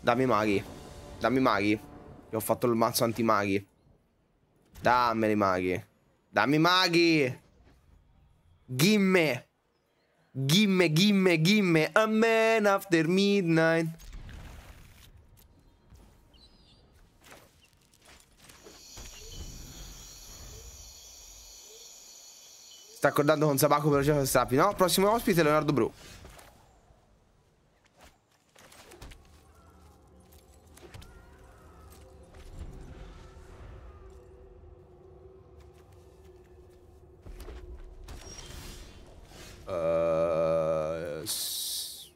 Dammi maghi. Dammi maghi. Io ho fatto il mazzo antimaghi. Dammeli maghi. Dammi maghi. Gimme. Gimme, gimme, gimme. A man after midnight. Sta accordando con Sabaco per la Sapi, no? Prossimo ospite Leonardo Bru. Uh, eh, sì.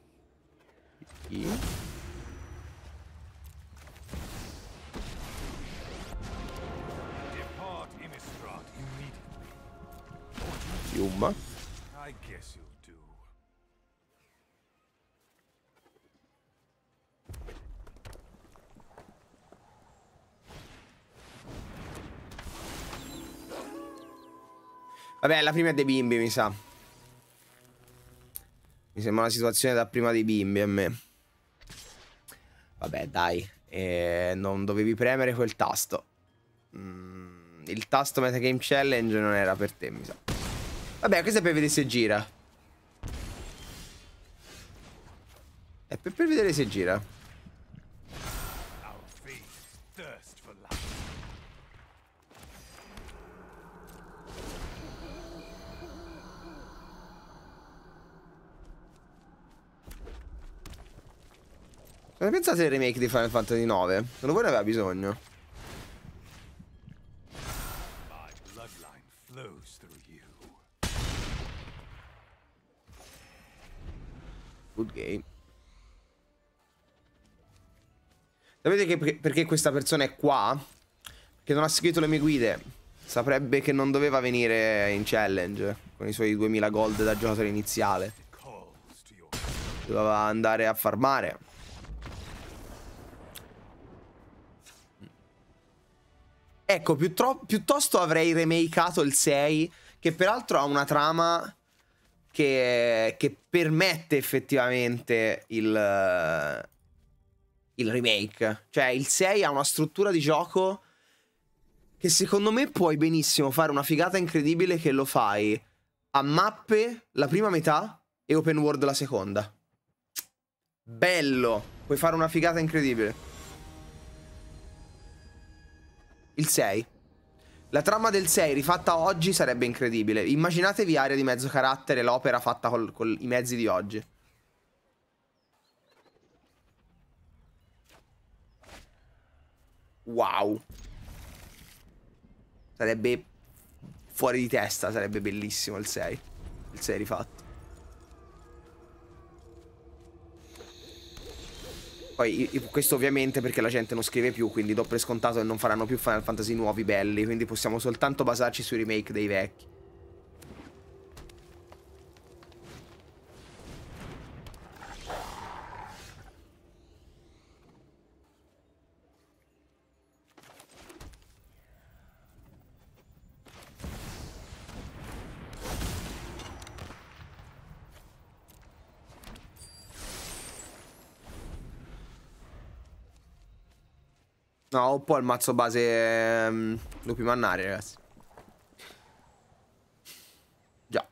Yumma. Vabbè, la prima è dei bimbi, mi sa sembra una situazione da prima dei bimbi a me. Vabbè, dai. Eh, non dovevi premere quel tasto. Mm, il tasto Metagame Challenge non era per te, mi sa. Vabbè, questo è per vedere se gira. È per, per vedere se gira. Cosa pensate del remake di Final Fantasy 9? Secondo voi ne aveva bisogno? Good game. Sapete che, perché questa persona è qua? Che non ha seguito le mie guide. Saprebbe che non doveva venire in challenge con i suoi 2000 gold da giocatore iniziale. Doveva andare a farmare. Ecco, piuttosto avrei remakeato il 6, che peraltro ha una trama che, che permette effettivamente il, il remake. Cioè, il 6 ha una struttura di gioco che secondo me puoi benissimo fare una figata incredibile che lo fai a mappe la prima metà e open world la seconda. Bello, puoi fare una figata incredibile. Il 6. La trama del 6 rifatta oggi sarebbe incredibile. Immaginatevi Aria di mezzo carattere, l'opera fatta con i mezzi di oggi. Wow. Sarebbe fuori di testa, sarebbe bellissimo il 6. Il 6 rifatto. Poi questo ovviamente perché la gente non scrive più, quindi do per scontato che non faranno più Final Fantasy nuovi belli, quindi possiamo soltanto basarci sui remake dei vecchi. No, ho un po' il mazzo base ehm, lupi mannari, ragazzi. Già.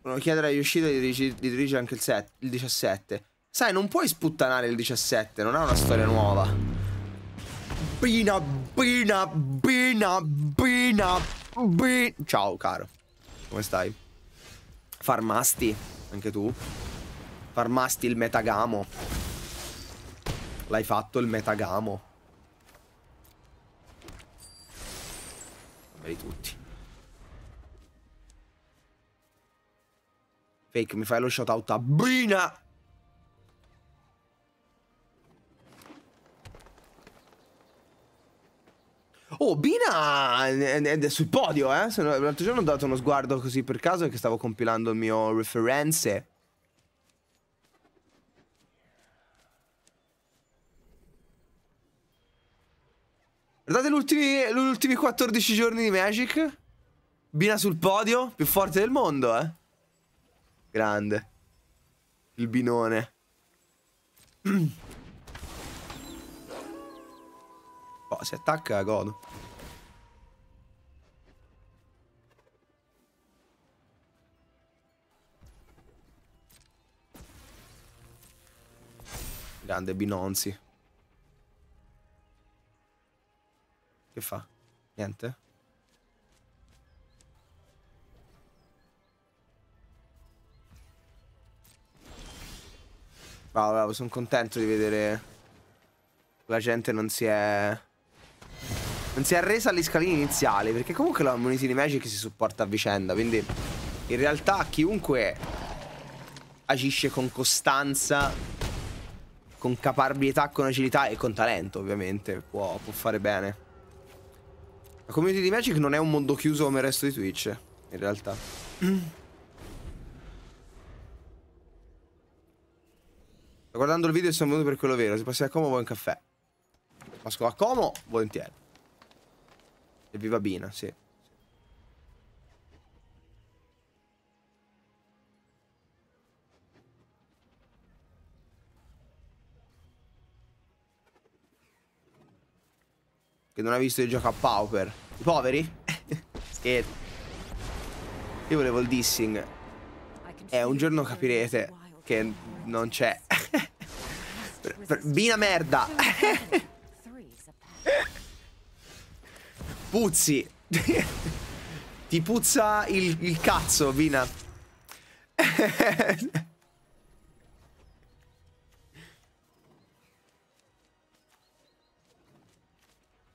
Volevo chiedere agli usciti di, dirigi, di dirigere anche il, set, il 17. Sai, non puoi sputtanare il 17, non ha una storia nuova. Bina, bina, bina, bina, Beh, ciao caro. Come stai? Farmasti, anche tu. Farmasti il metagamo. L'hai fatto il metagamo. Vedi tutti. Fake, mi fai lo shout out a Bina! Oh, Bina è, è, sul podio, eh. L'altro giorno ho dato uno sguardo così per caso che stavo compilando il mio referenze. Guardate gli ultimi 14 giorni di Magic. Bina sul podio, più forte del mondo, eh. Grande. Il binone. si attacca godo. Grande Binonzi. Che fa? Niente? Bravo, bravo, sono contento di vedere la gente non si è... Non si è arresa alle scaline iniziali Perché comunque la Munity di Magic si supporta a vicenda Quindi in realtà chiunque agisce con costanza Con caparbietà, con agilità e con talento ovviamente Può, può fare bene La community di Magic non è un mondo chiuso come il resto di Twitch In realtà Sto guardando il video e sono venuto per quello vero Se passi a Como vuoi un caffè Pasco a Como volentieri Evviva Bina, sì. Che non ha visto il gioco a Pauper. I poveri? Scherzo. Io volevo il dissing. E eh, un giorno capirete che non c'è. Bina merda! Puzzi. Ti puzza il, il cazzo, Vina.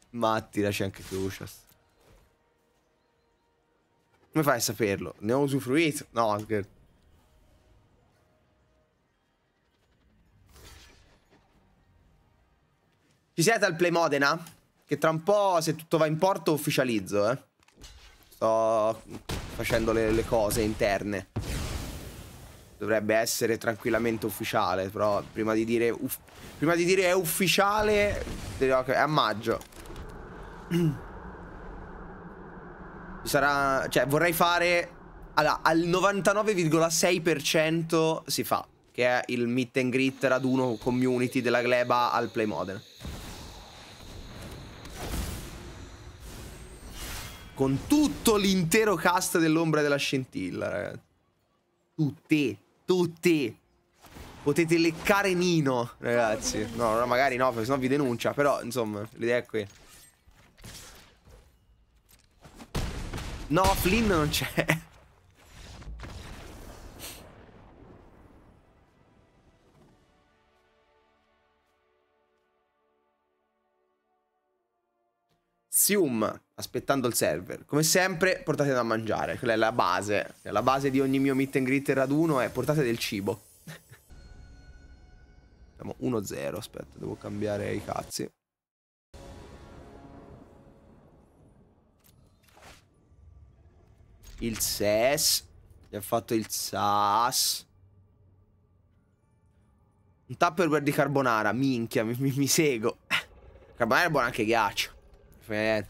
Ma c'è anche Crucias. Come fai a saperlo? Ne ho usufruito? No, scherzo. Ci siete al Play Modena? Che tra un po', se tutto va in porto, ufficializzo, eh. Sto facendo le, le cose interne. Dovrebbe essere tranquillamente ufficiale, però prima di dire, prima di dire è ufficiale, è a maggio. Sarà, cioè, vorrei fare... Allora, al 99,6% si fa, che è il meet and greet raduno community della gleba al Play Modern. Con tutto l'intero cast dell'ombra della scintilla, ragazzi. Tutti, tutti. Potete leccare Nino, ragazzi. No, no magari no, perché sennò vi denuncia. Però, insomma, l'idea è qui. No, Flynn non c'è. Sium, aspettando il server. Come sempre, portate da mangiare, quella è la base. La base di ogni mio meet and greet e raduno è portate del cibo. Siamo 1-0, aspetta, devo cambiare i cazzi. Il SES. Gli ha fatto il SAS. Un tupperware di carbonara, minchia, mi, mi, mi sego. Carbonara è buona anche ghiaccio. É.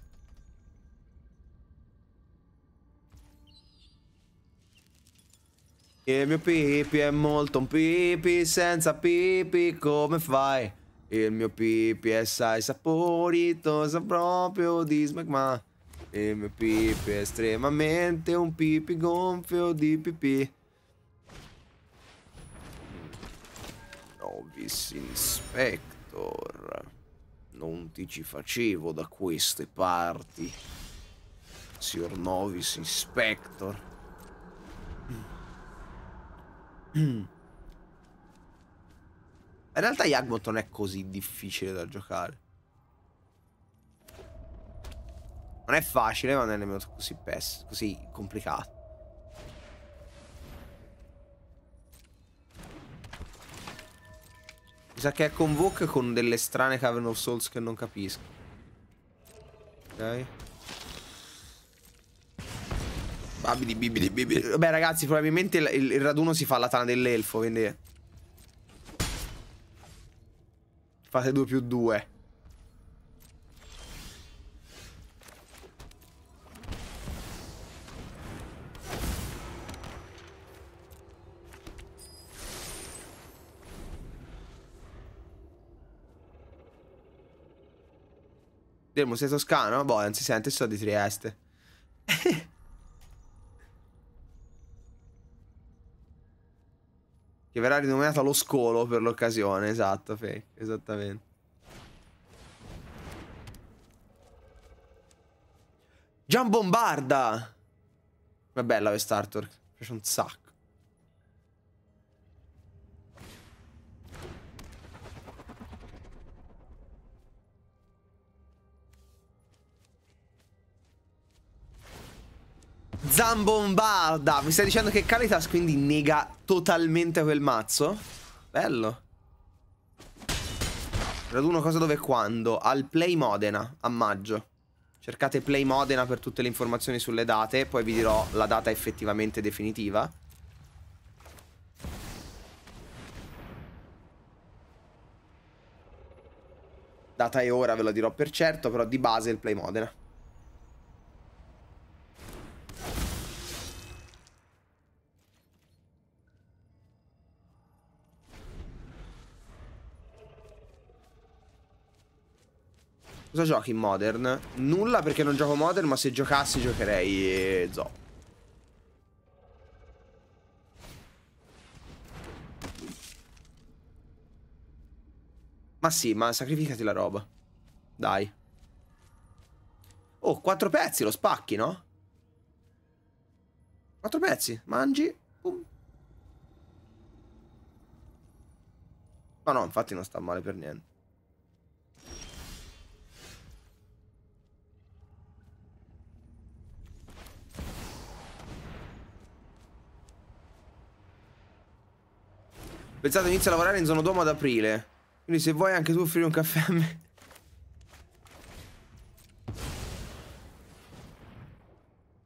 E Il mio pipi è molto un pipi, senza pipi come fai? Il mio pipi è sai saporito, sa proprio di smegma. Il mio pipi è estremamente un pipi gonfio di pipì. Novis Inspector. Non ti ci facevo da queste parti. Sir Novis Inspector. In realtà Yagmot non è così difficile da giocare. Non è facile, ma non è nemmeno così, così complicato. Mi sa che è Convoke con delle strane Cavern of Souls che non capisco. Ok. Babidi, bibidi, bibidi. Vabbè ragazzi, probabilmente il, il, il raduno si fa alla tana dell'elfo, quindi... Fate 2 più 2. del Museo Toscano? Boh, non si sente, sto di Trieste. che verrà rinominato lo scolo per l'occasione, esatto, fake, esattamente. Gian Bombarda! Ma bella questa quest'artwork, piace un sacco. Zambombarda. Mi stai dicendo che Caritas quindi nega totalmente quel mazzo? Bello. Raduno cosa dove e quando? Al Play Modena a maggio. Cercate Play Modena per tutte le informazioni sulle date, poi vi dirò la data effettivamente definitiva. Data e ora ve lo dirò per certo, però di base il Play Modena. Cosa giochi in Modern? Nulla perché non gioco Modern, ma se giocassi giocherei eh, Zo. Ma sì, ma sacrificati la roba. Dai. Oh, quattro pezzi, lo spacchi, no? Quattro pezzi, mangi, boom. No, no, infatti non sta male per niente. Pensate, inizio a lavorare in zona Duomo ad aprile. Quindi se vuoi anche tu offrire un caffè a me.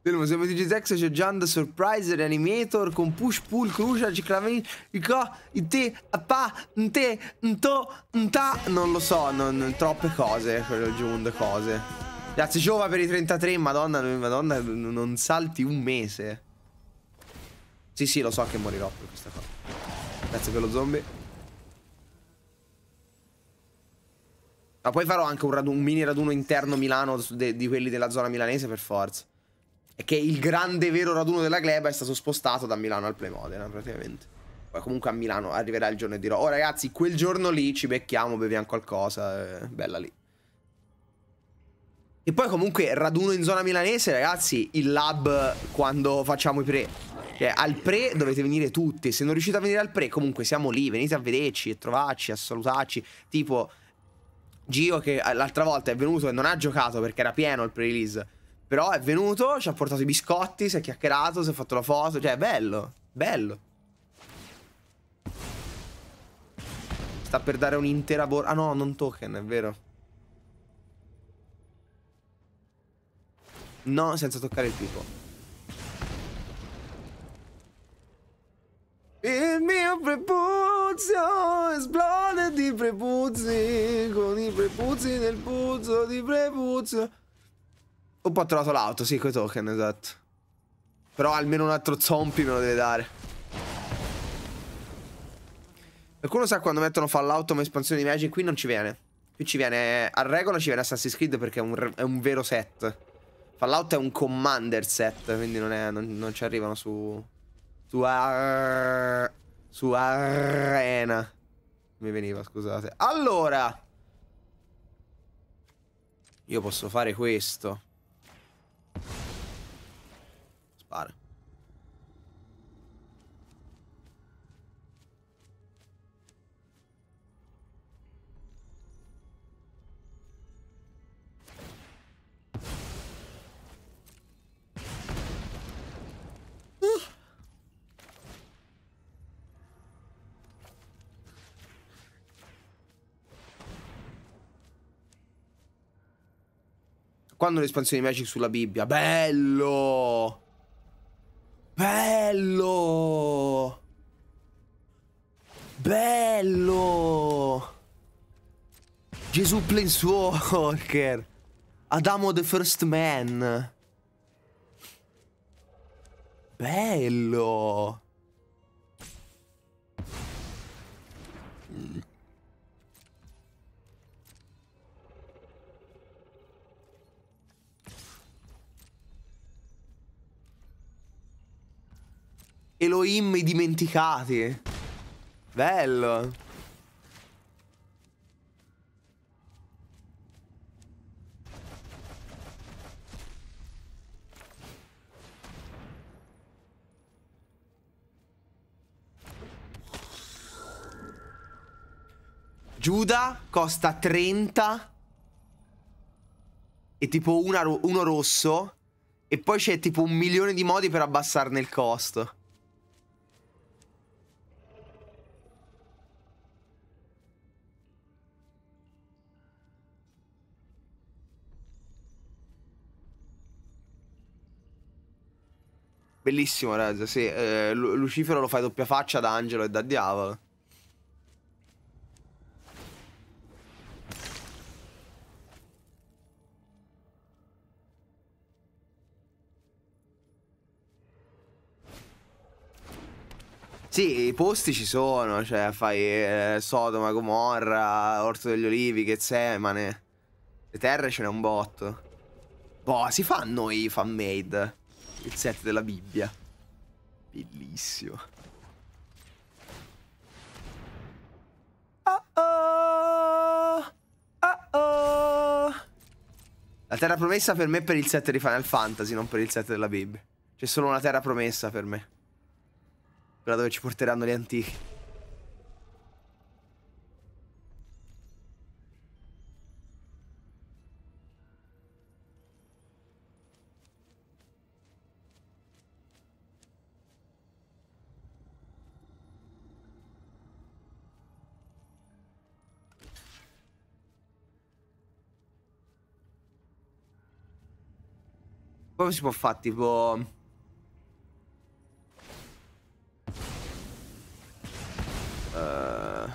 Delmo, siamo di Gizex, c'è Jand, Surprise, Reanimator, con Push, Pull, Crucial, Ciclavin, Ico, It, Appa, Nte, Nto, Nta, non lo so, non, troppe cose, quello Jund, cose. Grazie Giova per i 33, madonna, madonna, non salti un mese. Sì, sì, lo so che morirò per questa cosa. Grazie per lo zombie. Ma poi farò anche un, raduno, un mini raduno interno Milano de, di quelli della zona milanese per forza. E che il grande vero raduno della gleba è stato spostato da Milano al Playmodena eh, praticamente. Poi comunque a Milano arriverà il giorno e dirò, oh ragazzi, quel giorno lì ci becchiamo, beviamo qualcosa, eh, bella lì. E poi comunque raduno in zona milanese, ragazzi, il lab quando facciamo i pre. Cioè, al pre dovete venire tutti. Se non riuscite a venire al pre, comunque siamo lì. Venite a vederci, e trovarci, a salutarci. Tipo, Gio che eh, l'altra volta è venuto e non ha giocato perché era pieno il pre-release. Però è venuto, ci ha portato i biscotti, si è chiacchierato, si è fatto la foto. Cioè, è bello, bello. Sta per dare un'intera borsa. Ah no, non token, è vero. No, senza toccare il tipo. Il mio prepuzio esplode di prepuzi con i prepuzzi nel puzzo di prepuzio. Ho trovato l'auto, sì, coi token, esatto. Però almeno un altro zombie me lo deve dare. Qualcuno sa quando mettono Fallout come espansione di Magic? Qui non ci viene. Qui ci viene... A regola ci viene Assassin's Creed perché è un, è un vero set. Fallout è un Commander set, quindi non, è, non, non ci arrivano su... Su, ar... su arena. Mi veniva, scusate. Allora. Io posso fare questo. Quando l'espansione di Magic sulla Bibbia? Bello! Bello! Bello! Gesù Planeswalker! Adamo the First Man! Bello! Elohim i dimenticati. Bello. Giuda costa 30 e tipo ro uno rosso e poi c'è tipo un milione di modi per abbassarne il costo. Bellissimo, Rez, sì. Eh, Lucifero lo fai doppia faccia da angelo e da diavolo. Sì, i posti ci sono, cioè fai eh, Sodoma, Gomorra, Orto degli Olivi, Getsemane. Le terre ce n'è un botto. Boh, si fanno i fan-made il set della Bibbia. Bellissimo. Ah, oh oh. Oh oh. La terra promessa per me è per il set di Final Fantasy, non per il set della Bibbia. C'è cioè, solo una terra promessa per me. Quella dove ci porteranno le antiche. Come si può fare tipo... Uh... Eh,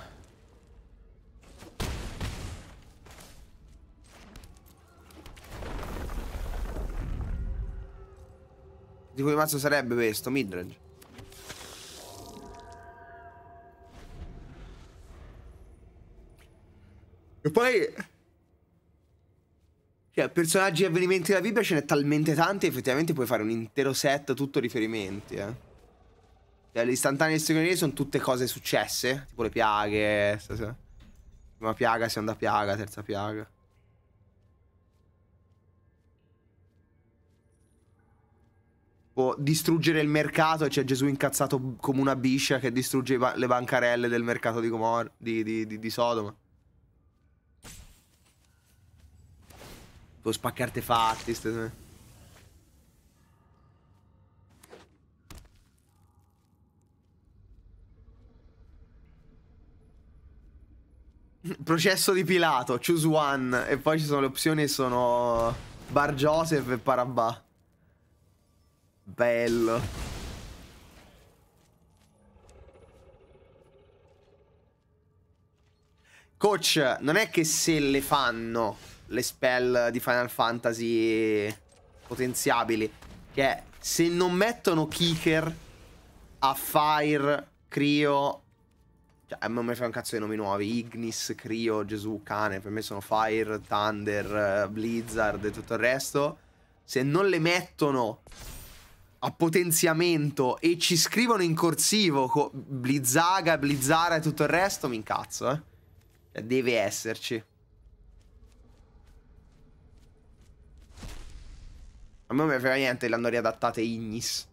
tipo di mazzo sarebbe questo, midrange. E poi... Cioè, personaggi e avvenimenti della Bibbia ce n'è talmente tanti, effettivamente puoi fare un intero set tutto riferimenti, eh. Cioè, le istantanee di stregonerie sono tutte cose successe, tipo le piaghe, stasera. prima piaga, seconda piaga, terza piaga. Può distruggere il mercato, c'è cioè Gesù incazzato come una biscia che distrugge le bancarelle del mercato di, Comor, di, di, di Sodoma. Devo spaccare artefatti, ste... Processo di Pilato, choose one. E poi ci sono le opzioni sono Bar Joseph e Parabà. Bello. Coach, non è che se le fanno le spell di Final Fantasy potenziabili. Che se non mettono Kicker cioè, a Fire, Crio... Cioè, non mi frega un cazzo di nomi nuovi. Ignis, Crio, Gesù, Cane. Per me sono Fire, Thunder, eh, Blizzard e tutto il resto. Se non le mettono a potenziamento e ci scrivono in corsivo Blizzaga, Blizzara e tutto il resto, mi incazzo, eh. Cioè, deve esserci. A me non mi veramente l'hanno riadattate ignis.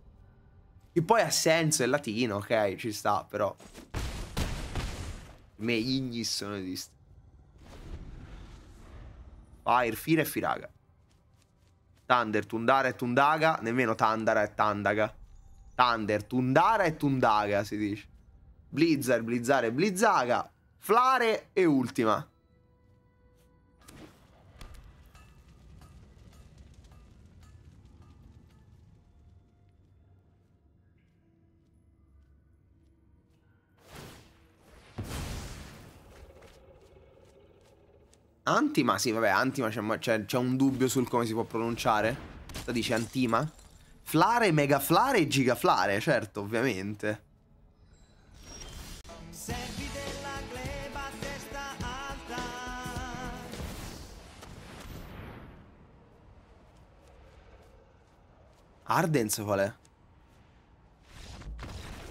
Che poi ha senso, è latino, ok, ci sta, però. Me ignis sono esiste. Fire, Fira e Firaga. Thunder, Tundara e Tundaga. Nemmeno Tandara e Tandaga. Thunder, Tundara e Tundaga si dice. Blizzard, Blizzare e Blizzaga. Flare e ultima. Antima? Sì, vabbè, Antima c'è un dubbio sul come si può pronunciare. Cosa dice Antima? Flare, megaflare e gigaflare, certo, ovviamente. Ardenz qual è?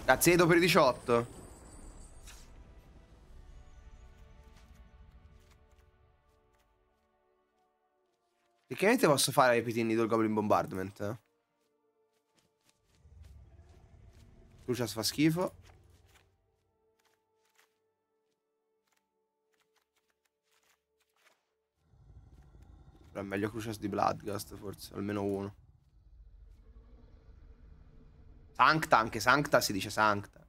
Cazzedo per i 18. Tecnicamente posso fare Repeat Needle Goblin Bombardment. Crucias fa schifo. Però è meglio Crucias di Bloodgust forse, almeno uno. Sancta, anche Sancta si dice Sancta.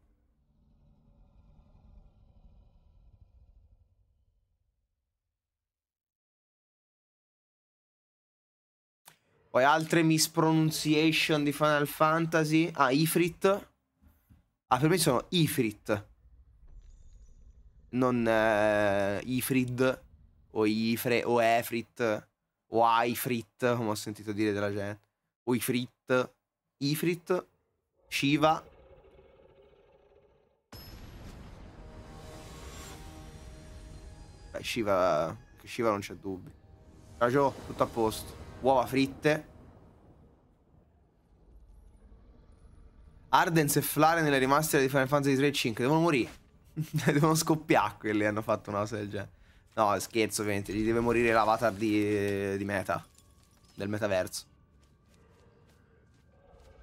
Poi altre mispronunciation di Final Fantasy. Ah, Ifrit. Ah, per me sono Ifrit. Non eh, Ifrid o Ifre o Efrit o Ifrit, come ho sentito dire della gente. O Ifrit, Ifrit, Shiva. Beh, Shiva, Shiva non c'è dubbio. Raggio, tutto a posto uova fritte. Ardens e Flare nelle rimaste di Final Fantasy 3 e 5 devono morire. devono scoppiare quelli hanno fatto una cosa del genere. No, scherzo ovviamente, gli deve morire l'avatar di, di meta. Del metaverso.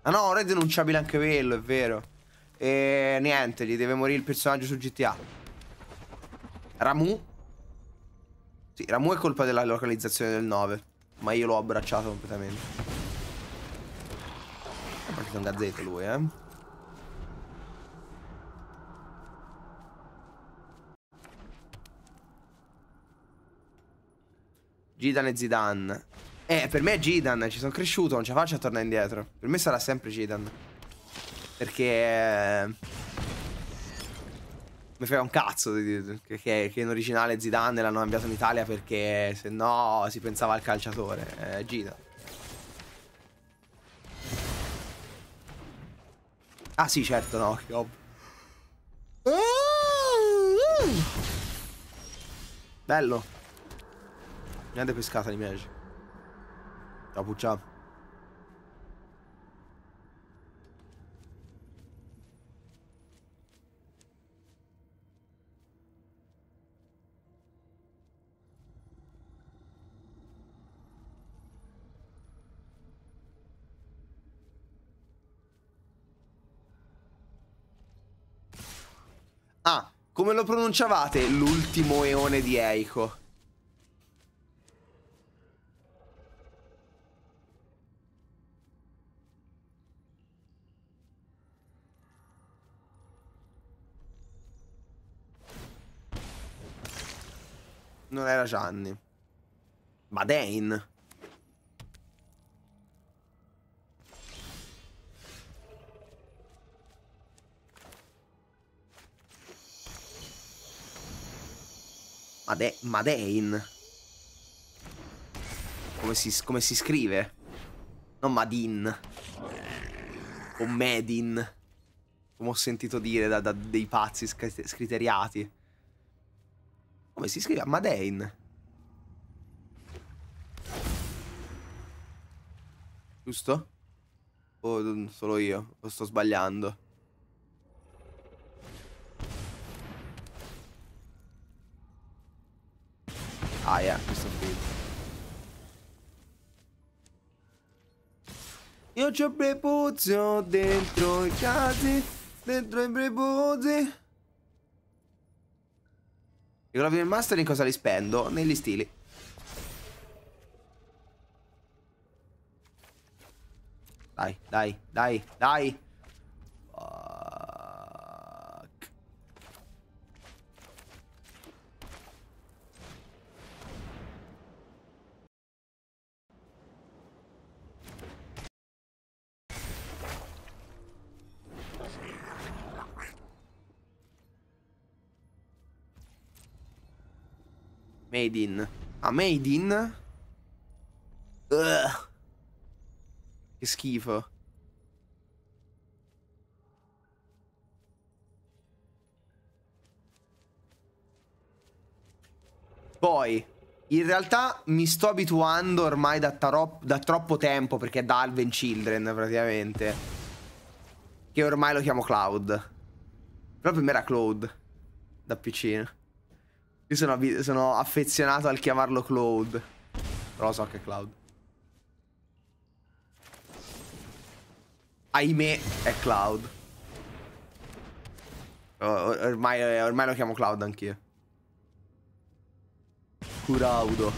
Ah no, ora è denunciabile anche quello, è vero. E niente, gli deve morire il personaggio su GTA. Ramu. Sì, Ramu è colpa della localizzazione del 9. Ma io l'ho abbracciato completamente. È partito un gazzetto lui, eh. Gidan e Zidane. Eh, per me è Gidan, ci sono cresciuto, non ce la faccio a tornare indietro. Per me sarà sempre Gidan. Perché... Eh, mi frega un cazzo che, che, in originale Zidane l'hanno cambiato in Italia perché se no si pensava al calciatore. Eh, Gita. Ah sì, certo, no, che ob... Bello. Grande pescata di Magic. Ciao, puccia. Come lo pronunciavate l'ultimo eone di Eiko? Non era Gianni. Ma Dane. Made Madein. Come si, come si scrive? Non Madin. O Medin. Come ho sentito dire da, da dei pazzi sc scriteriati. Come si scrive? Madein. Giusto? O oh, solo io? O sto sbagliando? paia questo film. Io c'ho prepuzio dentro i casi, dentro i prepuzi. I gravi del master in cosa li spendo? Negli stili. Dai, dai, dai, dai. Made in. Ah, made in? Ugh. Che schifo. Poi, in realtà mi sto abituando ormai da, da troppo tempo, perché è da Alven Children praticamente, che ormai lo chiamo Cloud. Proprio per me era Cloud, da piccino. Io sono, sono affezionato al chiamarlo Cloud. Però so che è Cloud. Ahimè, è Cloud. Or ormai, ormai lo chiamo Cloud anch'io. Curaudo.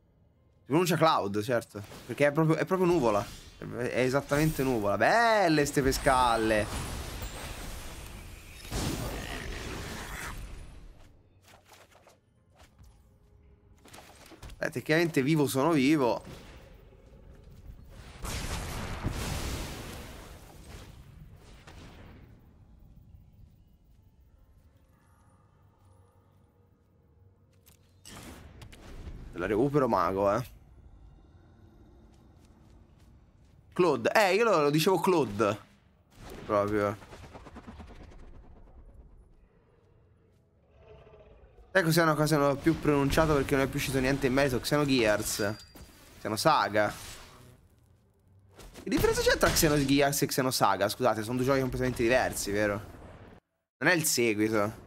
Si pronuncia Cloud, certo. Perché è proprio, è proprio nuvola. È esattamente nuvola. Belle ste pescalle. Beh, tecnicamente vivo sono vivo. La recupero mago, eh. Claude. Eh, io lo, lo dicevo Claude. Proprio. Sai cos'è una cosa che non ho più pronunciato perché non è più uscito niente in merito? Xeno Gears. Xeno Saga. Che differenza c'è tra Xeno Gears e Xeno Saga? Scusate, sono due giochi completamente diversi, vero? Non è il seguito.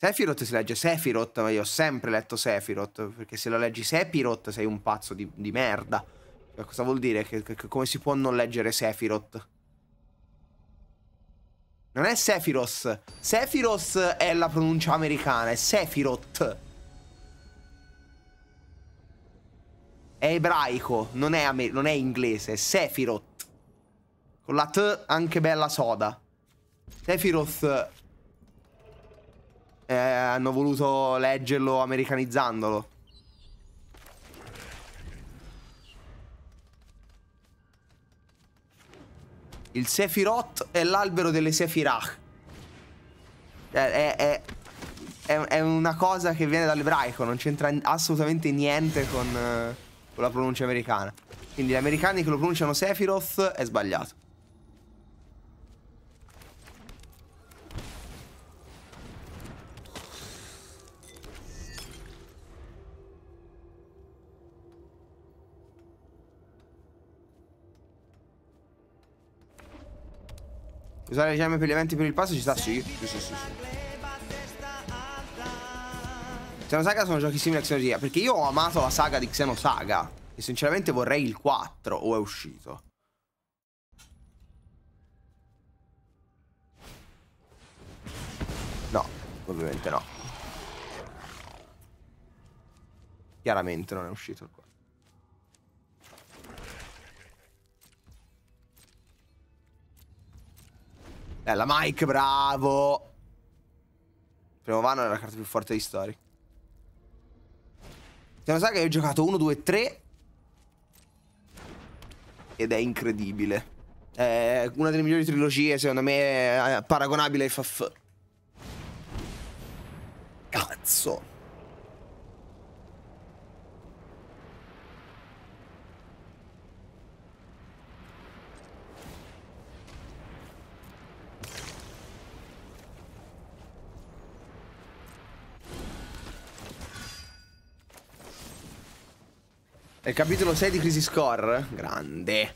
Sephiroth si legge Sephiroth, ma io ho sempre letto Sephiroth, perché se lo leggi Sephiroth sei un pazzo di, di merda. Cioè, cosa vuol dire? Che, che, come si può non leggere Sephiroth? Non è Sephiroth. Sephiroth è la pronuncia americana, è Sephiroth. È ebraico, non è, non è inglese, è Sephiroth. Con la T anche bella soda. Sephiroth eh, hanno voluto leggerlo americanizzandolo. Il Sefirot è l'albero delle Sefirach. È, è, è, è, una cosa che viene dall'ebraico, non c'entra assolutamente niente con, con la pronuncia americana. Quindi gli americani che lo pronunciano Sephiroth è sbagliato. Usare le gemme per gli eventi per il passo ci sta? Sì. Sì, sì, sì, sì. Cioè, saga sono giochi simili a Xeno Saga, Perché io ho amato la saga di Xeno Saga E sinceramente vorrei il 4 o è uscito. No, ovviamente no. Chiaramente non è uscito il 4. Bella eh, Mike, bravo. Primo vano è la carta più forte di Story. storia. Stiamo sa che ho giocato 1, 2, 3. Ed è incredibile. È una delle migliori trilogie, secondo me, è eh, paragonabile ai FAF. Cazzo. È il capitolo 6 di Crisis Core? Grande.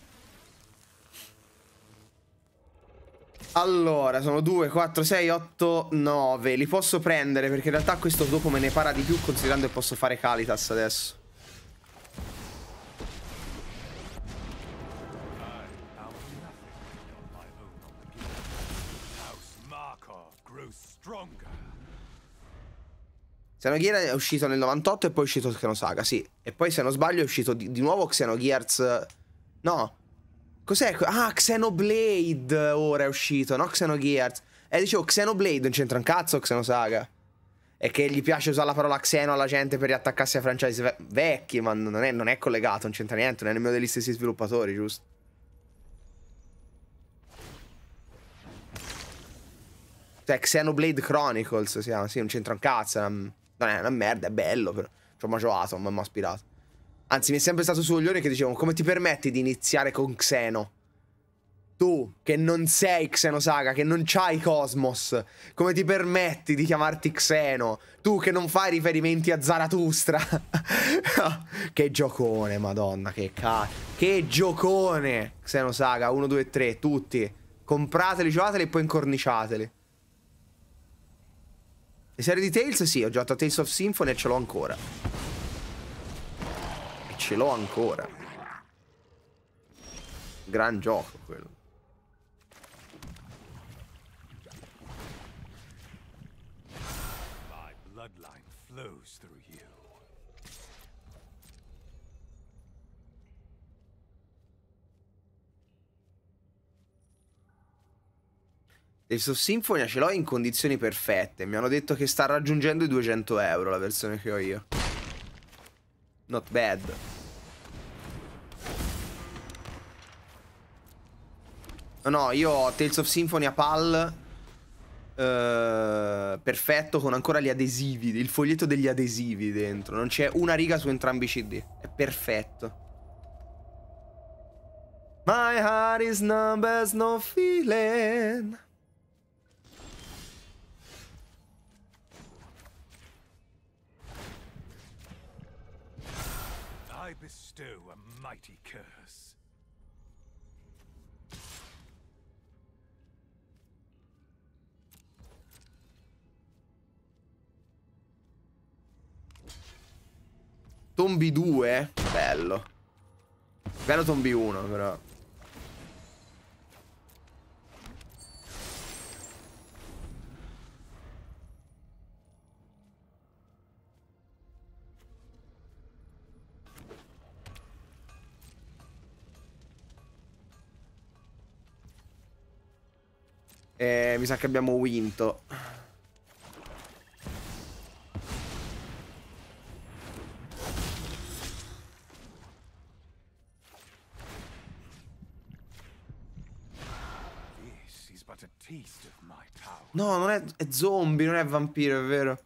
Allora, sono 2, 4, 6, 8, 9. Li posso prendere perché in realtà questo dopo me ne para di più considerando che posso fare Calitas adesso. Stronger Xenogears è uscito nel 98 e poi è uscito Xenosaga, sì. E poi se non sbaglio è uscito di, di nuovo Xenogears... No. Cos'è? Ah, Xenoblade ora è uscito, no Xenogears. E eh, dicevo Xenoblade non c'entra un cazzo Xenosaga. È che gli piace usare la parola Xeno alla gente per riattaccarsi a franchise ve vecchi, ma non è, non è collegato, non c'entra niente, non è nemmeno degli stessi sviluppatori, giusto? Cioè, Xenoblade Chronicles sì, ah, non c'entra un cazzo. Um non è una merda, è bello, però. Cioè, ma ho Atom, mi ha ispirato. Anzi, mi è sempre stato sull'uglione che dicevo, come ti permetti di iniziare con Xeno? Tu, che non sei Xeno Saga, che non c'hai Cosmos, come ti permetti di chiamarti Xeno? Tu che non fai riferimenti a Zaratustra. che giocone, madonna, che cazzo. Che giocone, Xeno Saga, 1, 2, 3, tutti. Comprateli, giocateli e poi incorniciateli serie di Tales sì, ho giocato a Tales of Symphony e ce l'ho ancora. E ce l'ho ancora. Gran gioco quello. Tales of Symphonia ce l'ho in condizioni perfette. Mi hanno detto che sta raggiungendo i 200 euro la versione che ho io. Not bad. No, io ho Tales of Symphony PAL eh, perfetto con ancora gli adesivi, il foglietto degli adesivi dentro. Non c'è una riga su entrambi i CD. È perfetto. My heart is numb no feeling. bestow a mighty curse. Tombi 2? Eh. Bello. Bello Tombi 1 però. Eh, mi sa che abbiamo vinto. No, non è, è zombie, non è vampiro, è vero.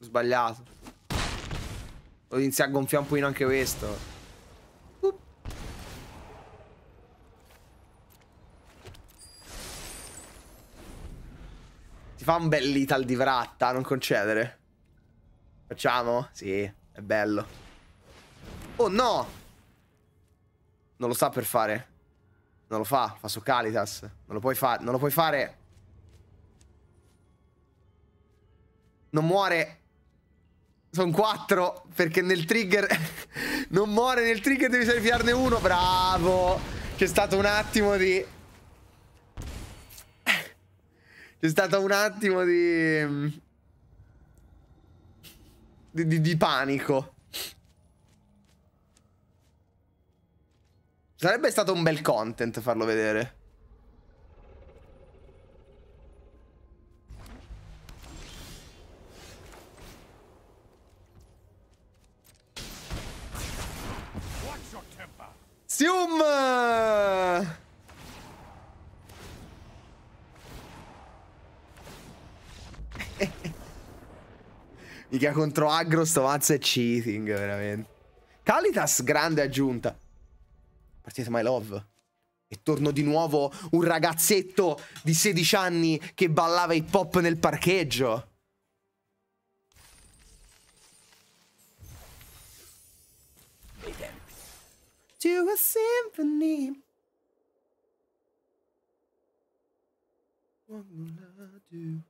Sbagliato. Lo inizia a gonfiare un pochino anche questo. Uh. Ti fa un bel Ital di Vratta, non concedere. Facciamo? Sì, è bello. Oh no! Non lo sta per fare. Non lo fa, fa su Calitas. Non lo puoi fare, non lo puoi fare. Non muore sono quattro perché nel trigger non muore, nel trigger devi sacrificarne uno. Bravo! C'è stato un attimo di... C'è stato un attimo di... Di, di, di panico. Sarebbe stato un bel content farlo vedere. Sium! Mica contro aggro sto mazzo è cheating, veramente. Calitas, grande aggiunta. Partita My Love. E torno di nuovo un ragazzetto di 16 anni che ballava hip hop nel parcheggio. to a symphony. What will I do?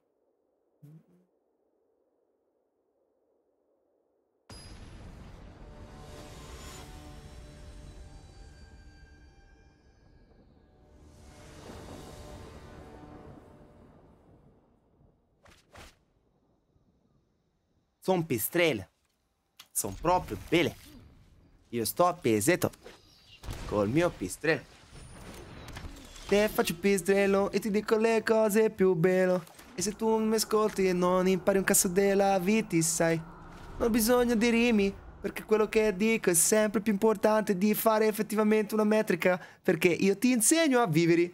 Som pistrela, são próprio, pele. Io sto a pesetto. Col mio pistrello. Te faccio pistrello e ti dico le cose più bello. E se tu mi ascolti e non impari un cazzo della vita, sai. Non ho bisogno di rimi, perché quello che dico è sempre più importante di fare effettivamente una metrica. Perché io ti insegno a vivere.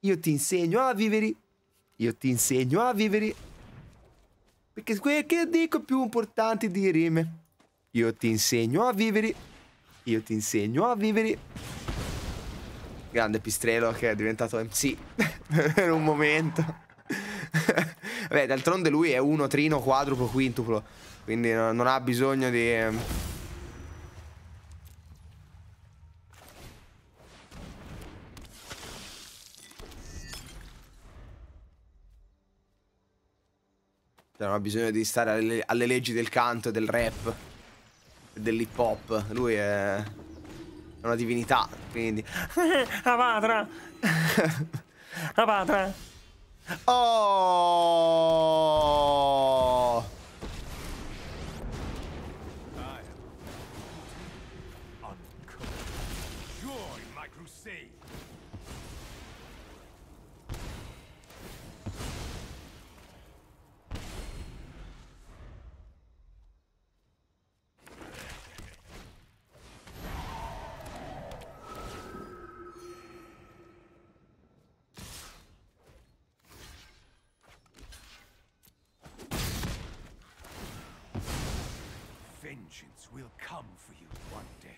Io ti insegno a vivere. Io ti insegno a vivere. Perché quel che dico è più importante di rime. Io ti insegno a vivere. Io ti insegno a vivere. Grande pistrello che è diventato MC per un momento. Vabbè, d'altronde lui è uno trino quadruplo quintuplo. Quindi no, non ha bisogno di... Ehm, cioè, non ha bisogno di stare alle, alle leggi del canto e del rap dell'hip hop. Lui è una divinità, quindi... La patra! La patra! Oh! vengeance will come for you one day.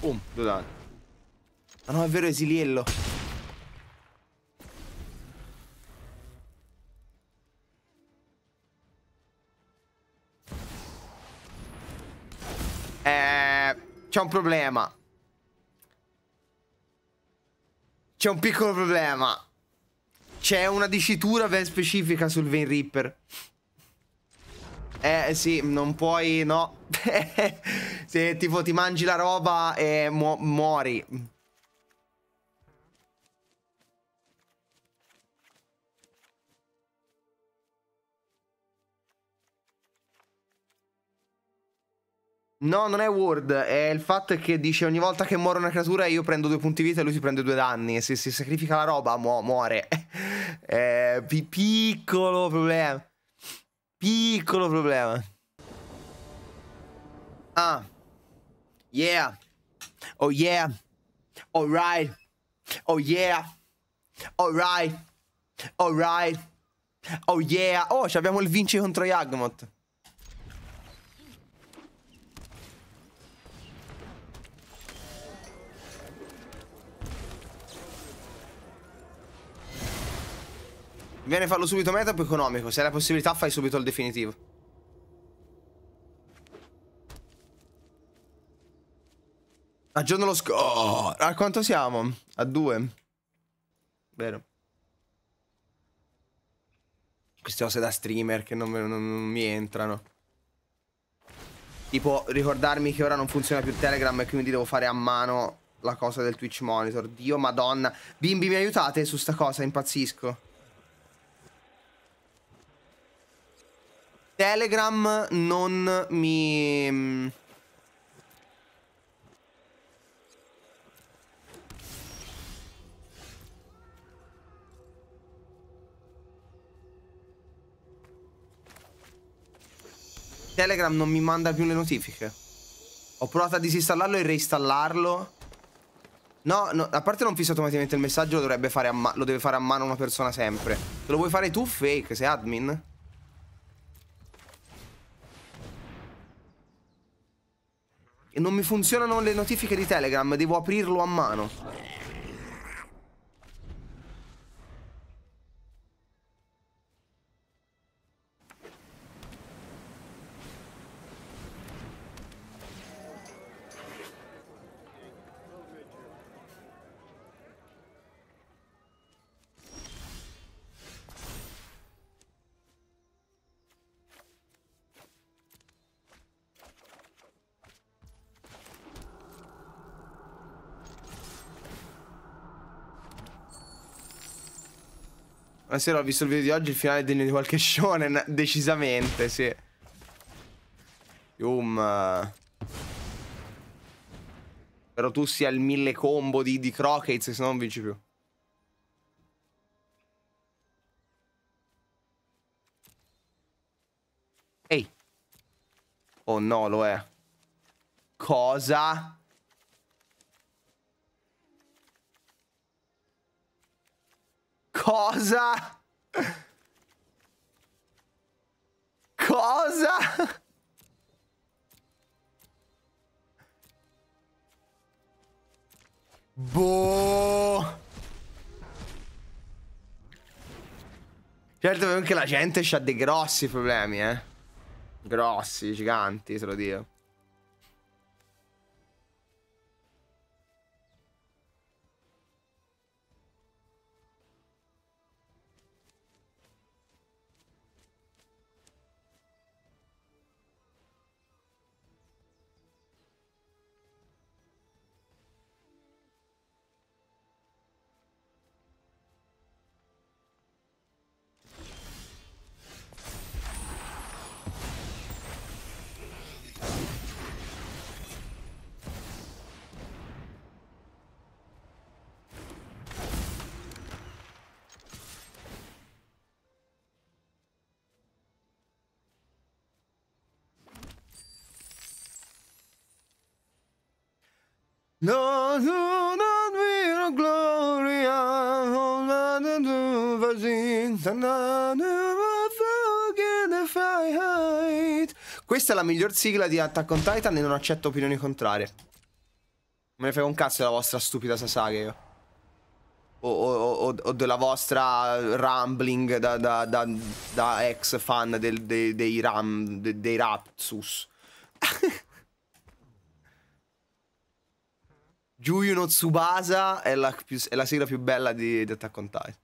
Boom, um, due danni. Ma non è vero esiliello. Eh, c'è un problema. C'è un piccolo problema. C'è una dicitura ben specifica sul Vein Reaper. Eh sì, non puoi, no. Eh, se tipo ti mangi la roba e mu muori. No, non è Word, è il fatto che dice ogni volta che muore una creatura io prendo due punti vita e lui si prende due danni. E se si sacrifica la roba mu muore. eh, piccolo problema. Piccolo problema. Ah. Yeah. Oh yeah. All right. Oh yeah. All right. All right. Oh yeah. Oh, abbiamo il vince contro Yagmot. Viene farlo subito meta più economico. Se hai la possibilità fai subito il definitivo. Aggiorno lo scorso. Oh, a quanto siamo? A due. Vero. Queste cose da streamer che non, non, non mi entrano. Tipo, ricordarmi che ora non funziona più Telegram e quindi devo fare a mano la cosa del Twitch monitor. Dio madonna. Bimbi, mi aiutate su sta cosa? Impazzisco. Telegram non mi... Mm, Telegram non mi manda più le notifiche. Ho provato a disinstallarlo e reinstallarlo. No, no, a parte non fissa automaticamente il messaggio, lo dovrebbe fare a Lo deve fare a mano una persona sempre. Se lo vuoi fare tu, fake, sei admin. E non mi funzionano le notifiche di Telegram, devo aprirlo a mano. Stasera ho visto il video di oggi, il finale è degno di qualche shonen, decisamente, sì. Yum. Però tu sia il mille combo di, di Crockett, se no non vinci più. Ehi. Oh no, lo è. Cosa? Cosa? Cosa? Cosa? Boh. Certo anche la gente ha dei grossi problemi, eh. Grossi, giganti, se lo dico. No, no, no, no, gloria, no, no, no, vasin, no, no, Freiheit. Questa è la miglior sigla di Attack on Titan e non accetto opinioni contrarie. Me ne frega un cazzo della vostra stupida Sasage io. O, o, o, o, della vostra rambling da, da, da, da ex fan del, de, dei, ram, de, dei Rapsus. Juyu no Tsubasa è la, più, è la sigla più bella di, di Attack on Titan.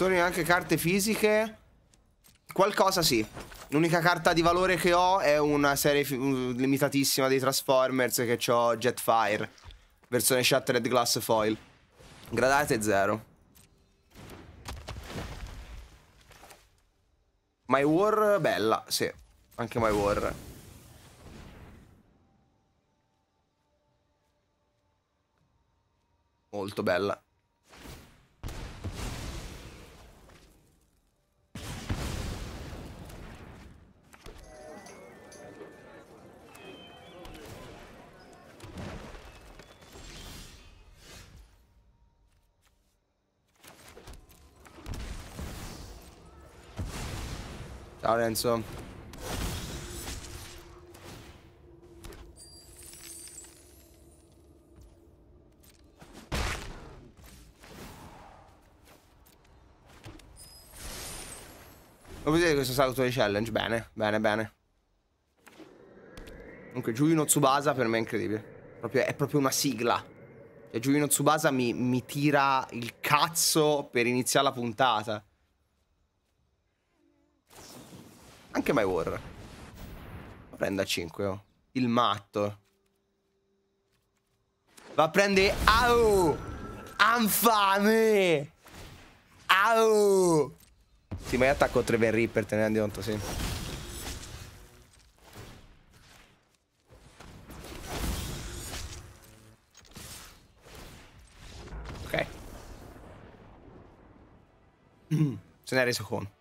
Torni anche carte fisiche. Qualcosa sì. L'unica carta di valore che ho è una serie limitatissima dei Transformers che ho Jetfire. Versione Shattered Glass Foil. Gradate 0. My War bella, sì. Anche My War. Molto bella. Ciao Renzo. Lo vedete questo salto di challenge? Bene, bene, bene. Comunque, Giulio Tsubasa per me è incredibile. Proprio, è proprio una sigla. Giulio cioè, Tsubasa mi, mi tira il cazzo per iniziare la puntata. Anche My War. a 5, oh. Il matto. Va a prendere... Au! Anfame! Au! Sì, ma io attacco tre Ben Reaper, te ne rendi conto, sì. Ok. Se ne è reso conto.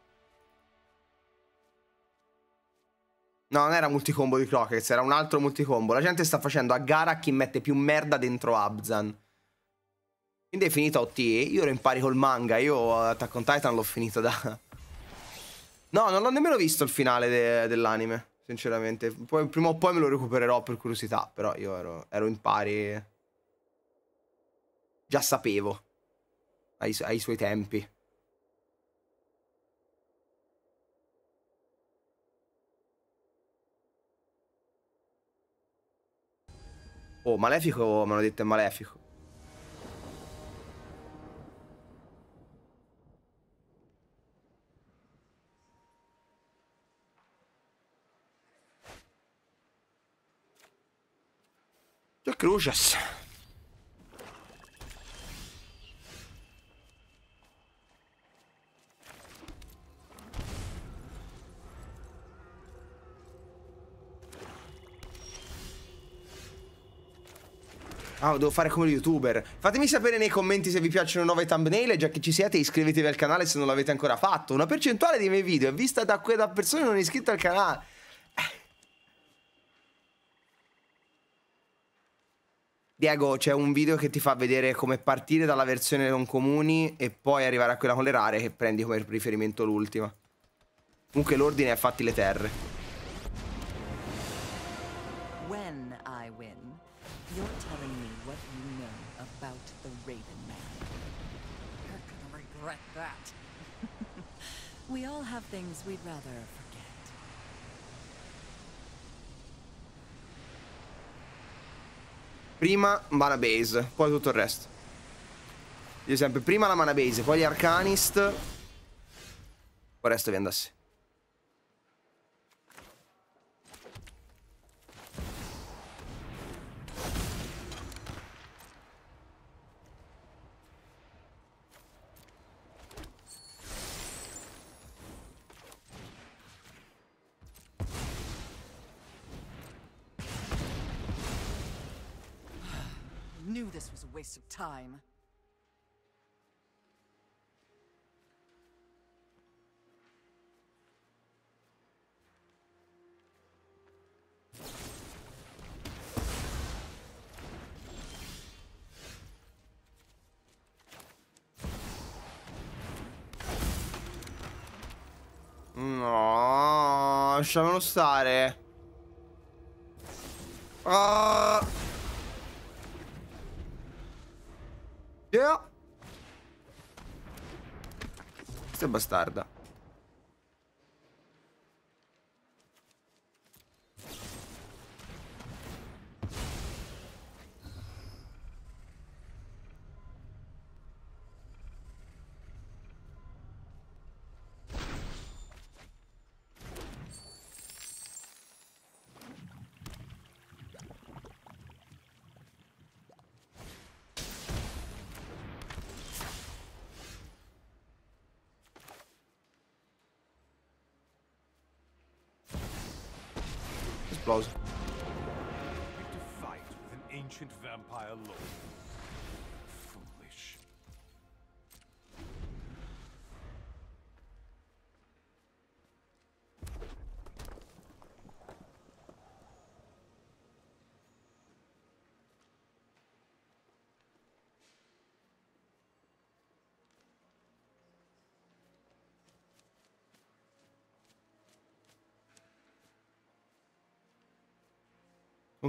non era multicombo di Crockett, era un altro multicombo. La gente sta facendo a gara chi mette più merda dentro Abzan. Quindi è finita OT. Io ero in pari col manga. Io Attack on Titan l'ho finito da... No, non ho nemmeno visto il finale de dell'anime, sinceramente. Poi, prima o poi me lo recupererò per curiosità, però io ero, ero in pari... Già sapevo. Ai, ai suoi tempi. Oh, malefico, me l'hanno detto è malefico. C'è Crucias. Ah, devo fare come lo youtuber. Fatemi sapere nei commenti se vi piacciono nuove thumbnail e già che ci siete iscrivetevi al canale se non l'avete ancora fatto. Una percentuale dei miei video è vista da, que- da persone non iscritte al canale. Eh. Diego, c'è un video che ti fa vedere come partire dalla versione non comuni e poi arrivare a quella con le rare che prendi come riferimento l'ultima. Comunque l'ordine è fatti le terre. We all have things we'd rather forget. Prima mana base, poi tutto il resto. Ad esempio, prima la mana base, poi gli arcanist. Poi il resto vi andasse. Knew this was a waste of time. No, lasciamelo stare. Ah! Yeah. Questa è bastarda.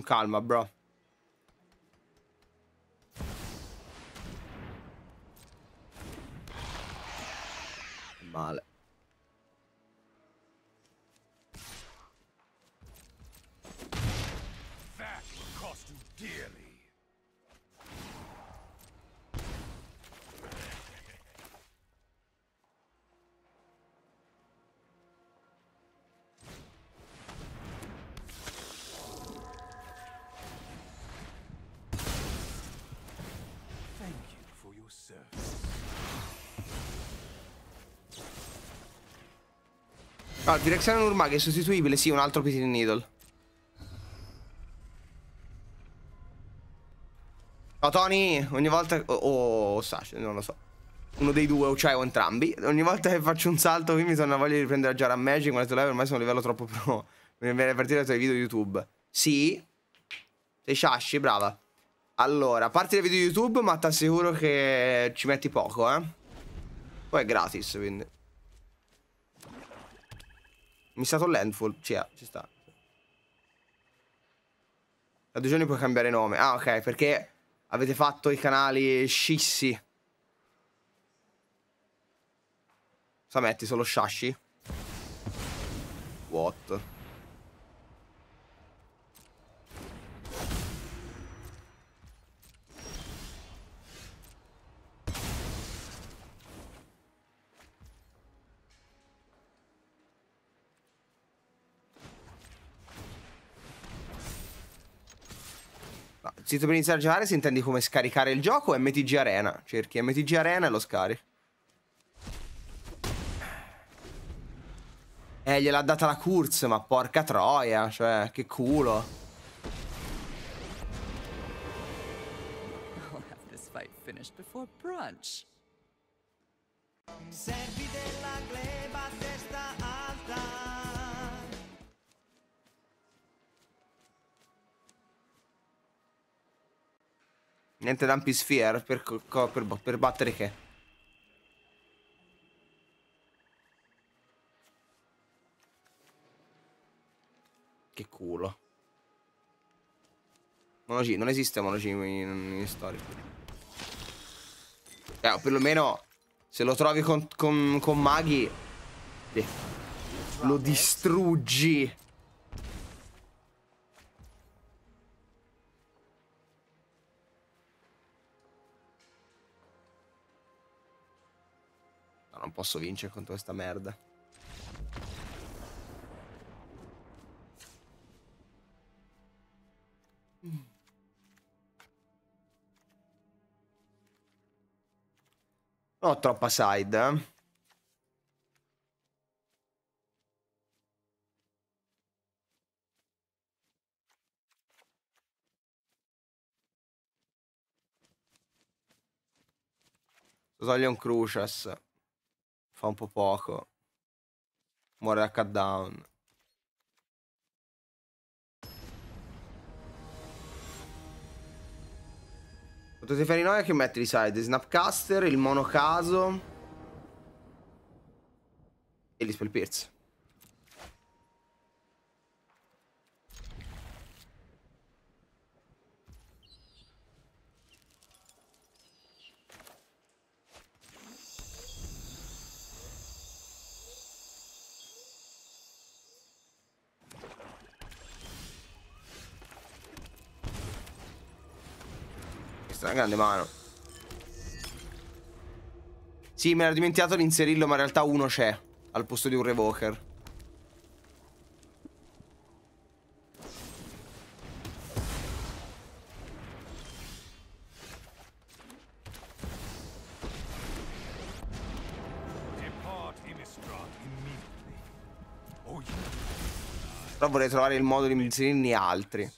Con calma, bro. No, direzione normale è sostituibile, sì, un altro Pity Needle. No, Tony, ogni volta... O oh, oh, Sasha, non lo so. Uno dei due, o cioè o entrambi. Ogni volta che faccio un salto qui mi sono voglia di riprendere a Jara Magic, ma level ormai sono un livello troppo pro. Mi viene a partire dai tuoi video YouTube. Sì. Sei Shashi, brava. Allora, parti dai video YouTube, ma ti assicuro che ci metti poco, eh. Poi è gratis, quindi... Mi stato landfall. Sì, ah, ci sta. Da due giorni puoi cambiare nome. Ah, ok, perché avete fatto i canali scissi. Sa metti solo shashi? What? sito per iniziare a giocare si intendi come scaricare il gioco o MTG Arena. Cerchi MTG Arena e lo scarichi. Eh, gliel'ha data la Kurz, ma porca troia, cioè, che culo. Servi della gleba testa alta Niente Dumpy Sphere per, per, per battere che? Che culo. Monogi, non esiste Monogi in, in, in storico. Eh, perlomeno se lo trovi con, con, con maghi... Sì. Lo distruggi. non posso vincere contro questa merda. Mm. Non ho troppa side, eh. Sosolion Crucias. Fa un po' poco. Muore a cut down. Potete fare in noia che metti di side? Snapcaster, il monocaso e gli spell pierce. grande mano. Sì, me l'ero dimenticato di inserirlo, ma in realtà uno c'è. Al posto di un revoker. Però vorrei trovare il modo di inserirne altri.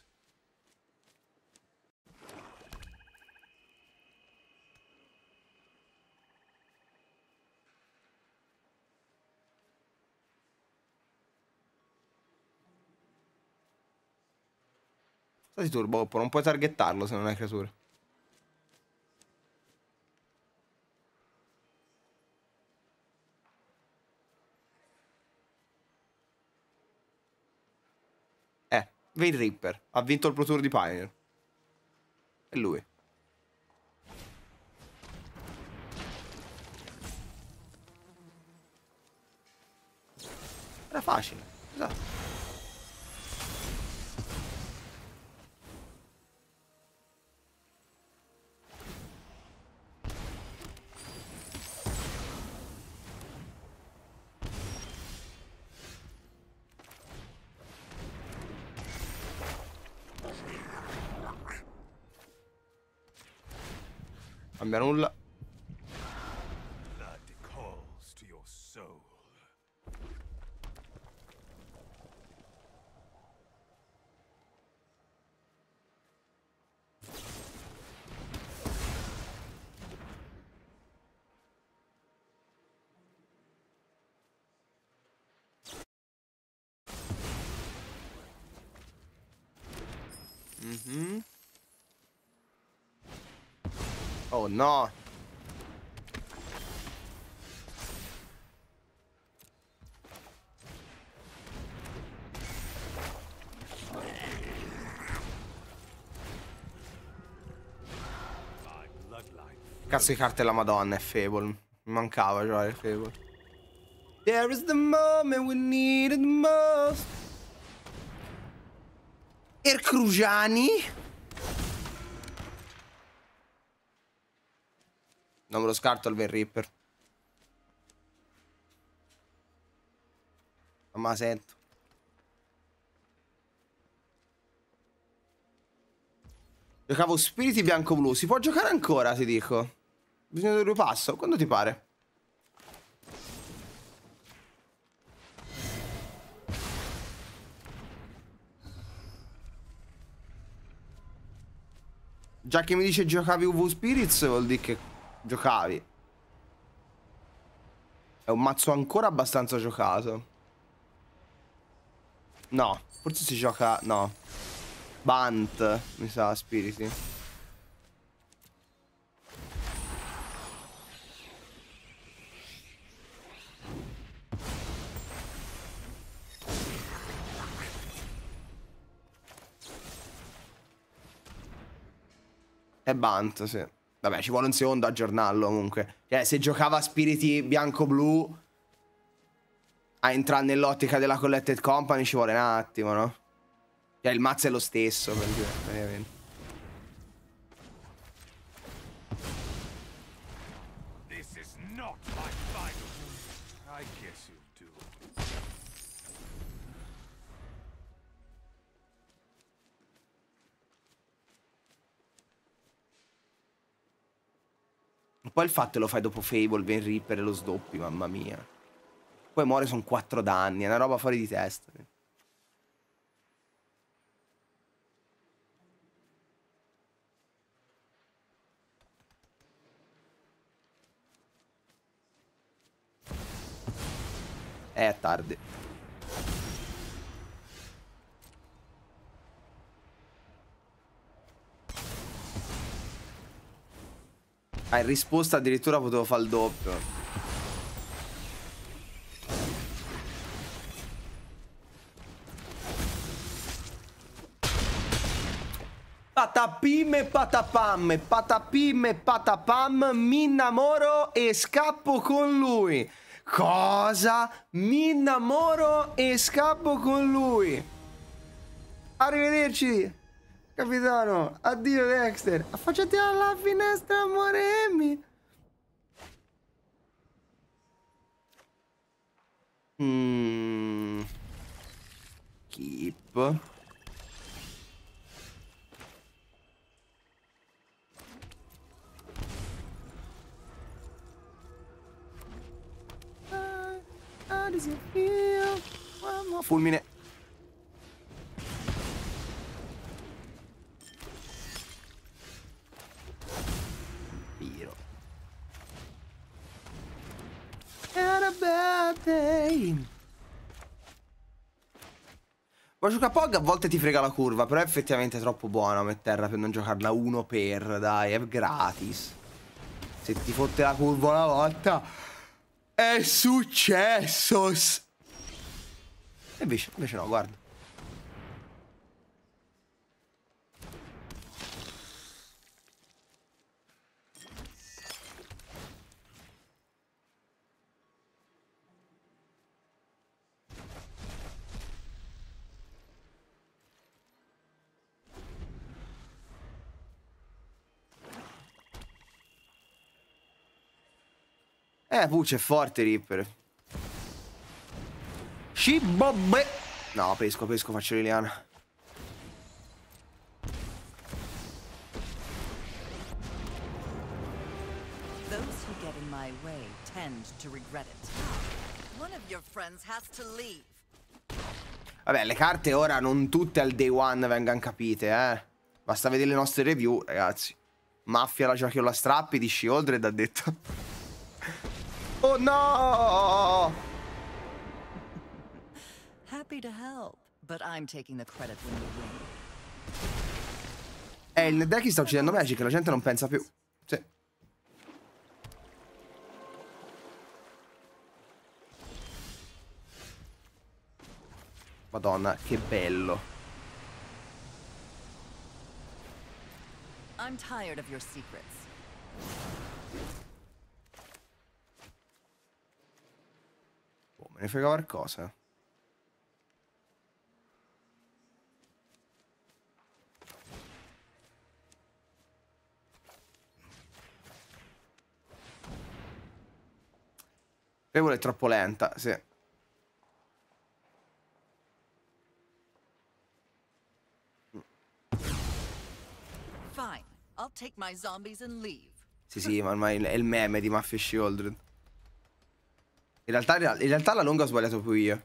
Quasi turbo, Oppo. Non puoi targettarlo se non hai creature. Eh, Veil Ripper. Ha vinto il Pro Tour di Pioneer. E lui. Era facile, esatto. cambia nulla Oh no! Cazzo di carte la madonna è Fable. Mi mancava giocare Fable. There is the moment we needed most. Ercrugiani. me lo scarto il Verripper. Non ma sento. Giocavo spiriti bianco-blu. Si può giocare ancora, ti dico. Bisogna del ripasso, quando ti pare. Già che mi dice giocavi UV Spirits vuol dire che giocavi. È un mazzo ancora abbastanza giocato. No, forse si gioca... no. Bant, mi sa, spiriti. È Bant, sì. Vabbè, ci vuole un secondo aggiornarlo comunque. Cioè, se giocava spiriti bianco-blu a entrare nell'ottica della Collected Company ci vuole un attimo, no? Cioè, il mazzo è lo stesso, per Poi il fatto lo fai dopo Fable, Van Reaper e lo sdoppi, mamma mia. Poi muore sono 4 danni, è una roba fuori di testa. Eh, è tardi. Ah, in risposta addirittura potevo fare il doppio. Patapim e patapam, patapim e patapam, mi innamoro e scappo con lui. Cosa? Mi innamoro e scappo con lui. Arrivederci. Capitano, addio Dexter. Affacciati alla finestra, amore Emmy. Mm. Keep. Fulmine Had a bad day. Pog a volte ti frega la curva, però è effettivamente troppo buona Metterra per non giocarla uno per, dai, è gratis. Se ti fotte la curva una volta, è successo. E invece, invece no, guarda. Eh, Pucci è forte, Ripper. Shibobbe. No, pesco, pesco, faccio l'Iliana. Vabbè, le carte ora non tutte al day one vengano capite, eh. Basta vedere le nostre review, ragazzi. Maffia la giochi o la strappi di Shieldred ha detto. Oh no! Happy to help, but I'm taking the credit when you win. Eh, il Nedeki sta uccidendo Magic, la gente non pensa più. Sì. Madonna, che bello. I'm tired of your secrets. ne frega qualcosa? Revola è troppo lenta, sì. Fine. I'll take my zombies and leave. Sì, sì, ma ormai è il meme di Mafia Shieldred. In realtà, in realtà la lunga ho sbagliato più io.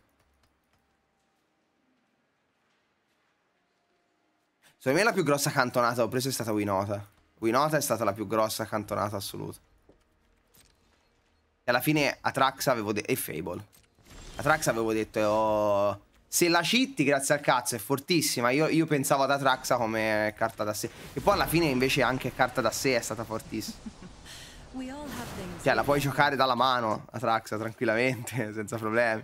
Secondo me la più grossa cantonata ho preso è stata Winota. Winota è stata la più grossa cantonata assoluta. E alla fine Atrax avevo detto... E Fable. Atrax avevo detto... Oh, se la City, grazie al cazzo, è fortissima. Io, io pensavo ad Atraxa come carta da sé. E poi alla fine invece anche carta da sé è stata fortissima. Cioè, la puoi giocare dalla mano a Traxa tranquillamente, senza problemi.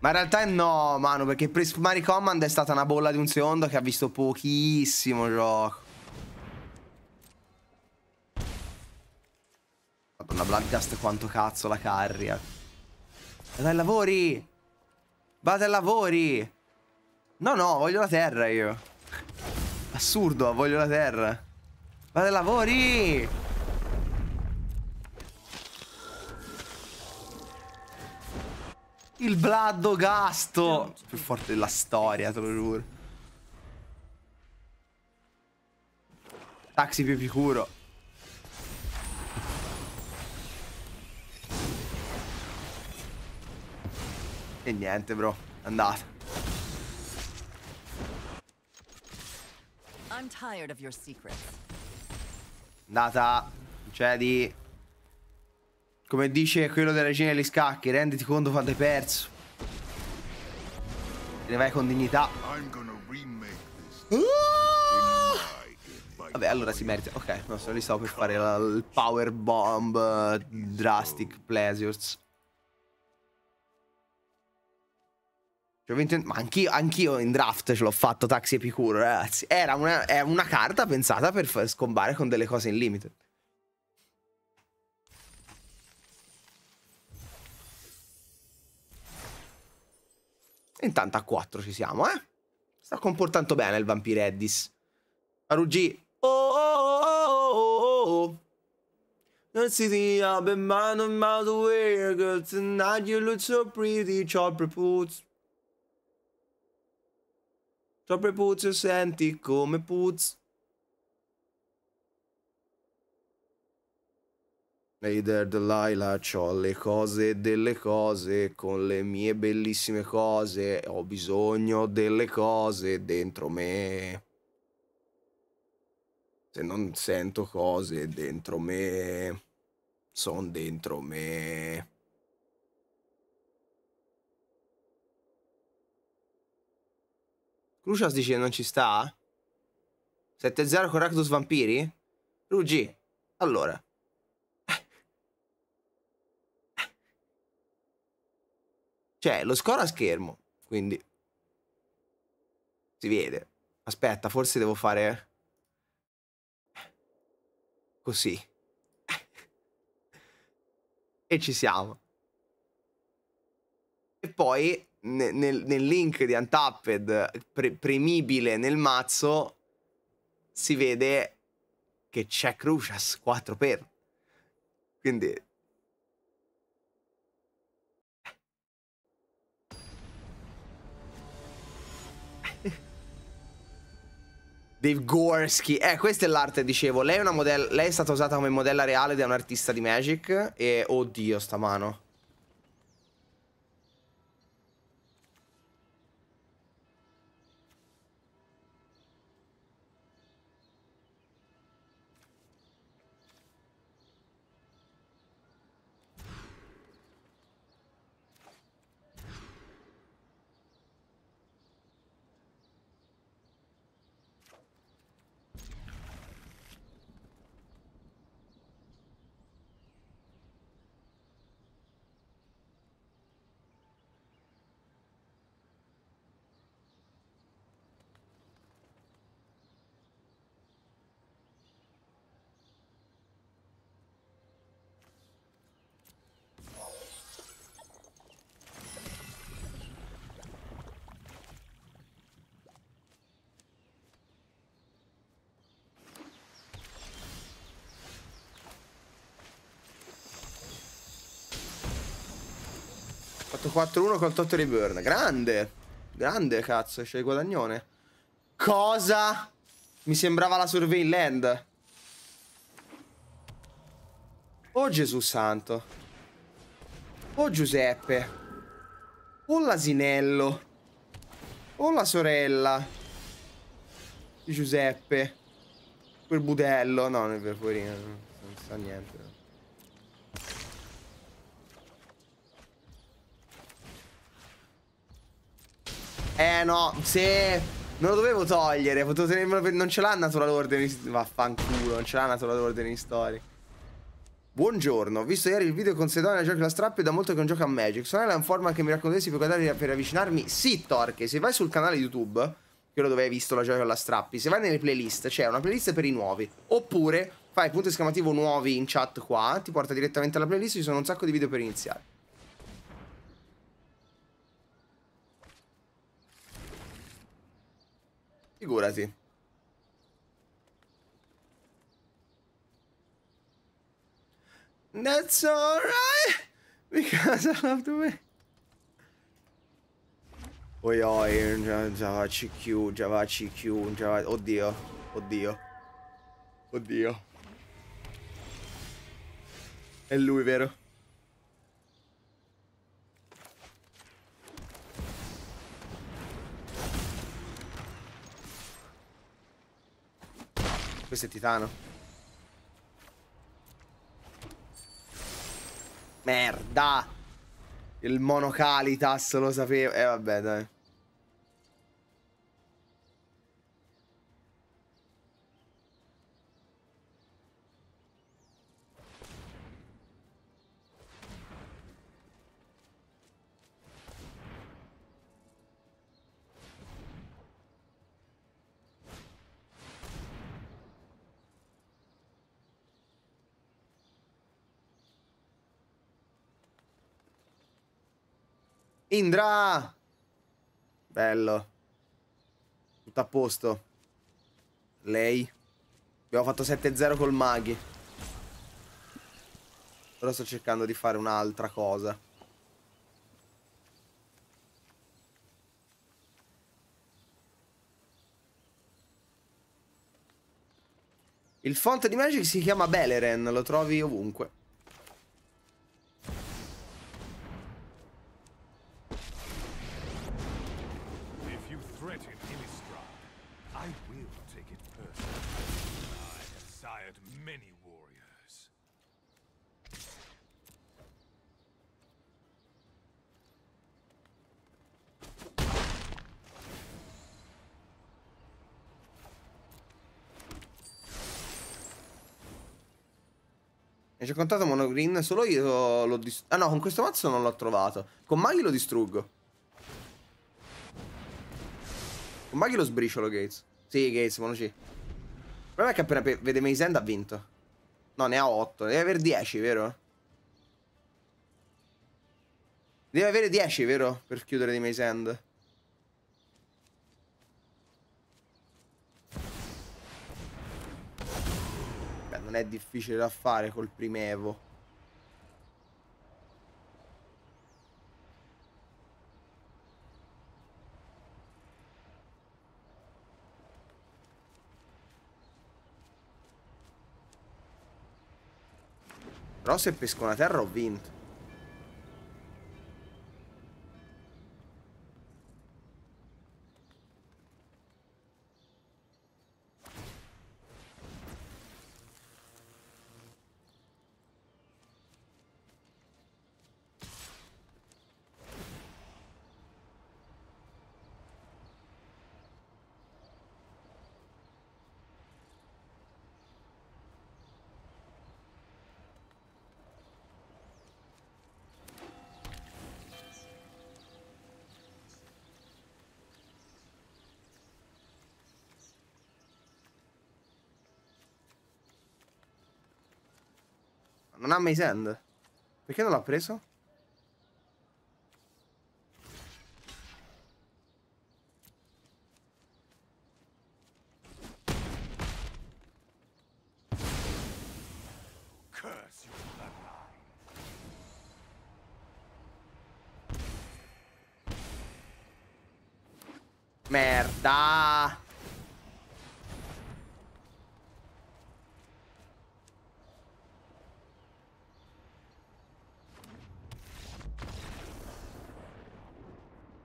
Ma in realtà no, mano, perché Prismari Command è stata una bolla di un secondo che ha visto pochissimo gioco. Madonna, Bloodgust quanto cazzo la carria. Vado ai lavori! Vado ai lavori! No, no, voglio la terra io. Assurdo, voglio la terra. Vado ai lavori! Il blado gasto! Più forte della storia, te lo giuro. Taxi più sicuro. E niente, bro. Andate. Andata. Cedi. Come dice quello della regina degli scacchi, renditi conto quando hai perso. Te ne vai con dignità. Uh! Vabbè, allora si merita. Ok, non so, lì stavo per fare la, il power bomb uh, eh, drastic pleasures. Cioè, ma anch'io, anch'io in draft ce l'ho fatto Taxi Epicuro, ragazzi. Era una, una carta pensata per scombare con delle cose in limite. Intanto a 4 ci siamo, eh. Sta comportando bene il Vampire Eddis. Marugi. Oh oh oh, oh, oh, oh, oh, oh, oh. Non si dia, ben mano in mano, tonight you look so pretty, chopper boots. Soprepuzio senti come puzza. Raider Delilah, c'ho le cose delle cose, con le mie bellissime cose, ho bisogno delle cose dentro me. Se non sento cose dentro me, son dentro me. Lucius dice che non ci sta? 7-0 con Rakdos Vampiri? Ruggi, allora. Cioè, lo score a schermo, quindi... Si vede. Aspetta, forse devo fare... Così. e ci siamo. E poi nel, nel link di Untapped pre premibile nel mazzo si vede che c'è Crucias 4 per. Quindi... Dave Gorski. Eh, questa è l'arte, dicevo. Lei è, lei è, stata usata come modella reale da un artista di Magic. E oddio, sta mano. Fatto 4-1 col Totto Reburn. Grande. Grande, cazzo. C'è il guadagnone. Cosa? Mi sembrava la Survey Land. Oh Gesù santo. Oh Giuseppe. Oh l'asinello. Oh la sorella. Giuseppe. Quel budello. No, non è vero, poverino. Non sa niente. Eh no, se... Non lo dovevo togliere, potevo tenermelo per... Non ce l'ha natural ordering... Vaffanculo, non ce l'ha natural in story. Buongiorno, ho visto ieri il video con Sedona giochi la strappa e da molto che non gioca a Magic. Sono è un format che mi raccontessi per guardare per avvicinarmi. Sì, Torche, se vai sul canale YouTube, quello dove hai visto la gioca la strappi, se vai nelle playlist, c'è una playlist per i nuovi. Oppure fai punto esclamativo nuovi in chat qua, ti porta direttamente alla playlist, ci sono un sacco di video per iniziare. Figurati. That's alright, because I love the way. Oi oi, già, già CQ, già va CQ, già va... Oddio, oddio. Oddio. È lui, vero? Questo è titano. Merda! Il monocalitas, lo sapevo. E eh, vabbè, dai. Indra! Bello. Tutto a posto. Lei. Abbiamo fatto 7-0 col Maghi. Ora sto cercando di fare un'altra cosa. Il font di Magic si chiama Beleren, lo trovi ovunque. many warriors. E ci ho contato Monogreen, solo io l'ho distrutto. Ah no, con questo mazzo non l'ho trovato. Con Maghi lo distruggo. Con Maghi lo sbriciolo Gates. Sì, Gates, monoci problema è che appena vede Meisend ha vinto. No, ne ha 8. Deve avere 10, vero? Deve avere 10, vero? Per chiudere di Meisend. Beh, non è difficile da fare col primevo. Però se pesco una terra ho vinto. Ah, Maze Perché non l'ha preso? Merda!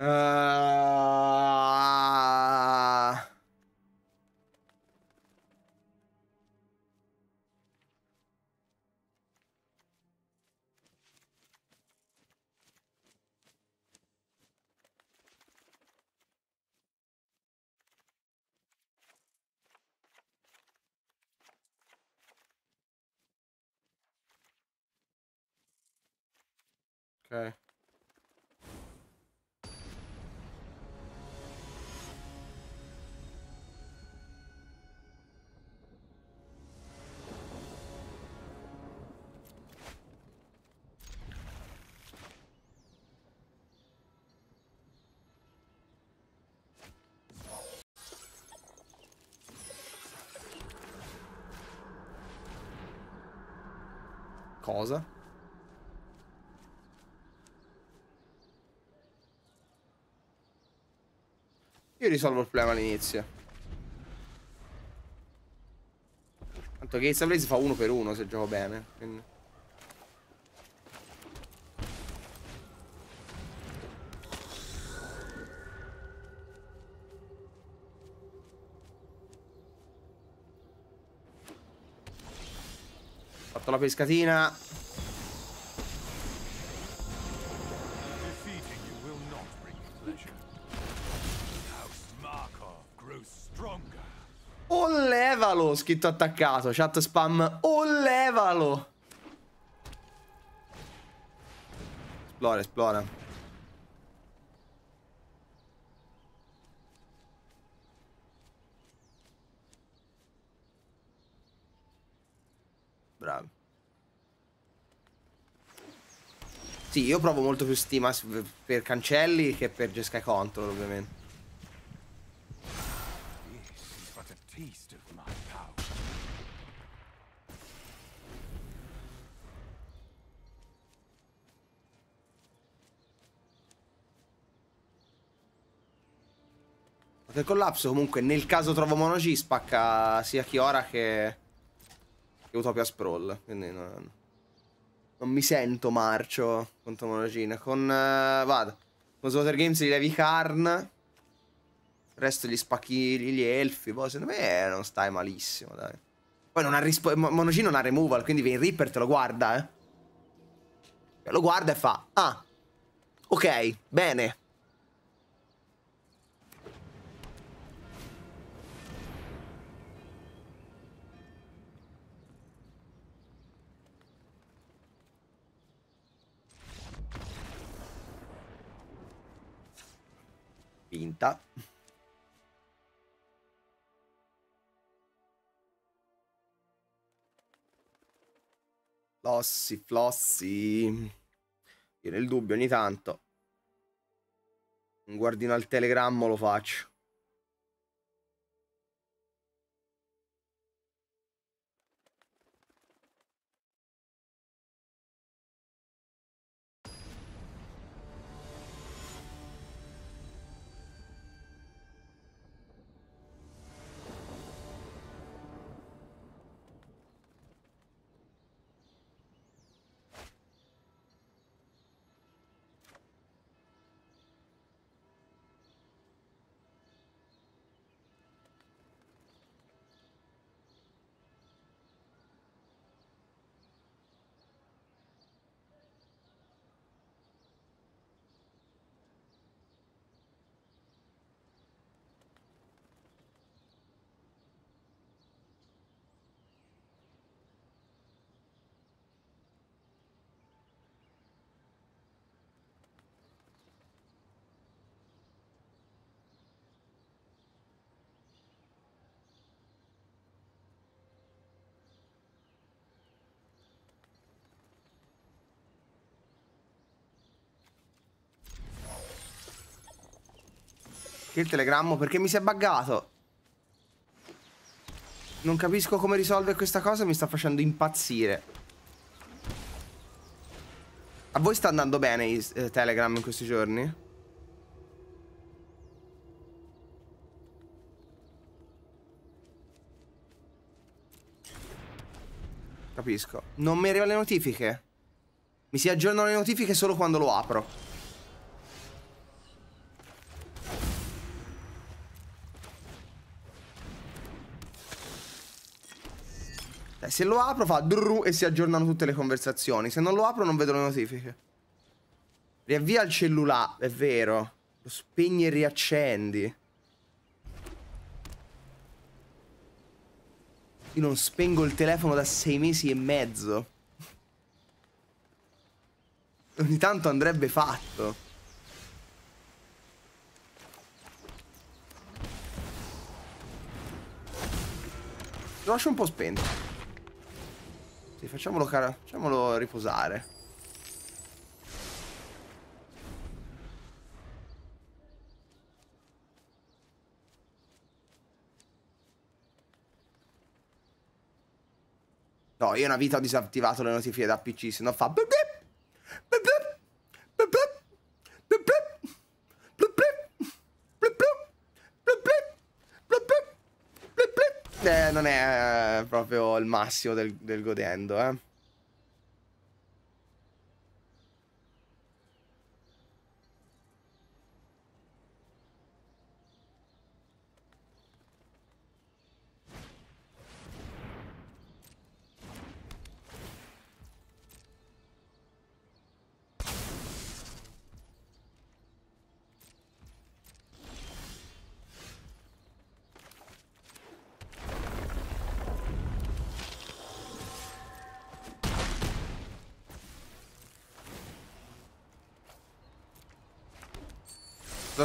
Uh, cosa. Io risolvo il problema all'inizio. Tanto che Ace Blaze fa uno per uno se gioco bene. Quindi... la pescatina. O levalo, scritto attaccato, chat spam. O levalo. Esplora, esplora. Sì, io provo molto più stima per Cancelli che per Jeskai Control, ovviamente. Del collapso comunque nel caso trovo Mono spacca sia Chiora che, che Utopia Sprawl. Quindi non... Non mi sento marcio con Tomologina. Con... Uh, vado. Con Slaughter Games li levi Karn. Il resto gli spacchi gli elfi. Boh, secondo me eh, non stai malissimo, dai. Poi non ha risposto... Monogina non ha removal, quindi Vein Reaper te lo guarda, eh. Lo guarda e fa... Ah. Ok, bene. Pinta. Flossi, flossi. Io nel dubbio ogni tanto. Un guardino al telegrammo lo faccio. Che il telegrammo perché mi si è buggato. Non capisco come risolvere questa cosa, mi sta facendo impazzire. A voi sta andando bene i, eh, Telegram in questi giorni? Capisco. Non mi arrivano le notifiche. Mi si aggiornano le notifiche solo quando lo apro. Eh, se lo apro fa drrr, e si aggiornano tutte le conversazioni. Se non lo apro non vedo le notifiche. Riavvia il cellulare, è vero. Lo spegni e riaccendi. Io non spengo il telefono da sei mesi e mezzo. Ogni tanto andrebbe fatto. Lo lascio un po' spento. Sì, facciamolo, cara, facciamolo riposare. No, io una vita ho disattivato le notifiche da PC, se no fa... eh, non è eh, proprio il massimo del, del godendo, eh.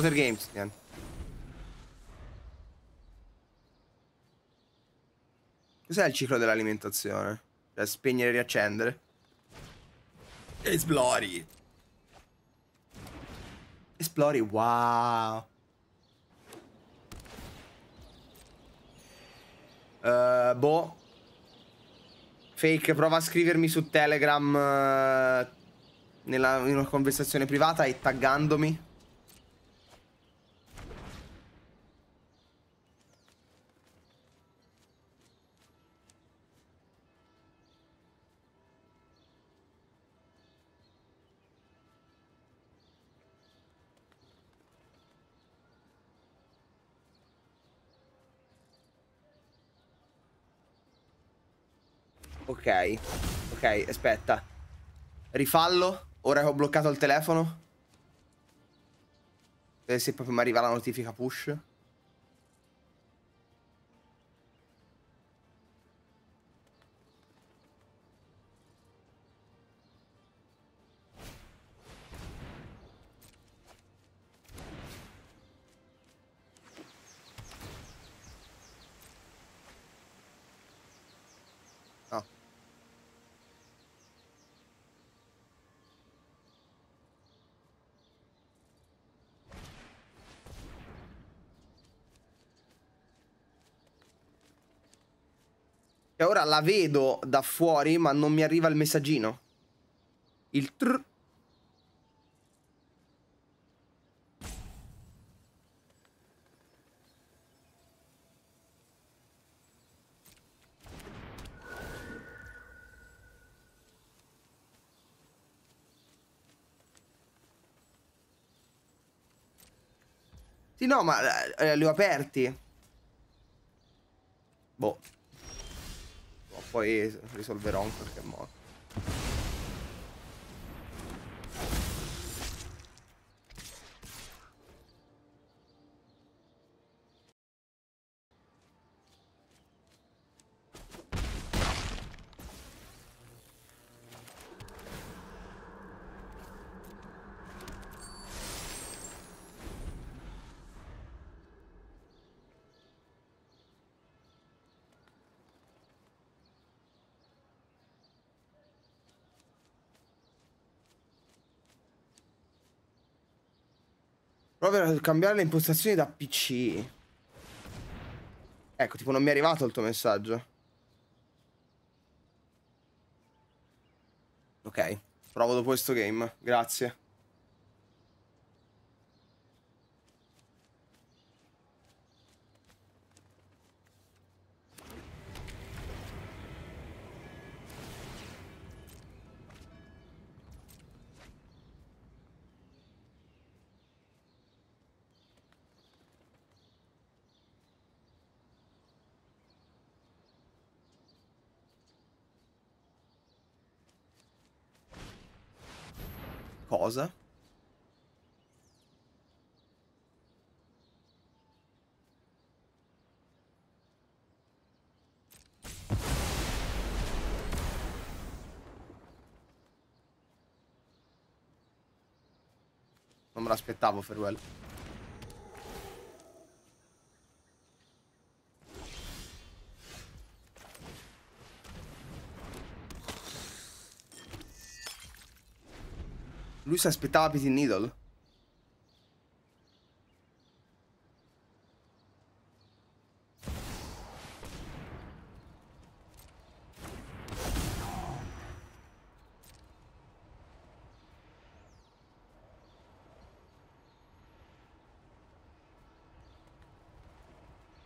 other games again. Cos'è il ciclo dell'alimentazione? Cioè spegnere e riaccendere? Esplori! Esplori, wow! Uh, boh. Fake, prova a scrivermi su Telegram uh, nella, in una conversazione privata e taggandomi. Ok. Ok, aspetta. Rifallo. Ora che ho bloccato il telefono. Vedi se proprio mi arriva la notifica push. ora la vedo da fuori, ma non mi arriva il messaggino. Il tr... Sì, no, ma eh, eh li ho aperti. Boh poi risolverò in qualche modo. era cambiare le impostazioni da PC. Ecco, tipo non mi è arrivato il tuo messaggio. Ok, provo dopo questo game. Grazie. cosa? Non me l'aspettavo, Farewell. lui si aspettava Pity Needle.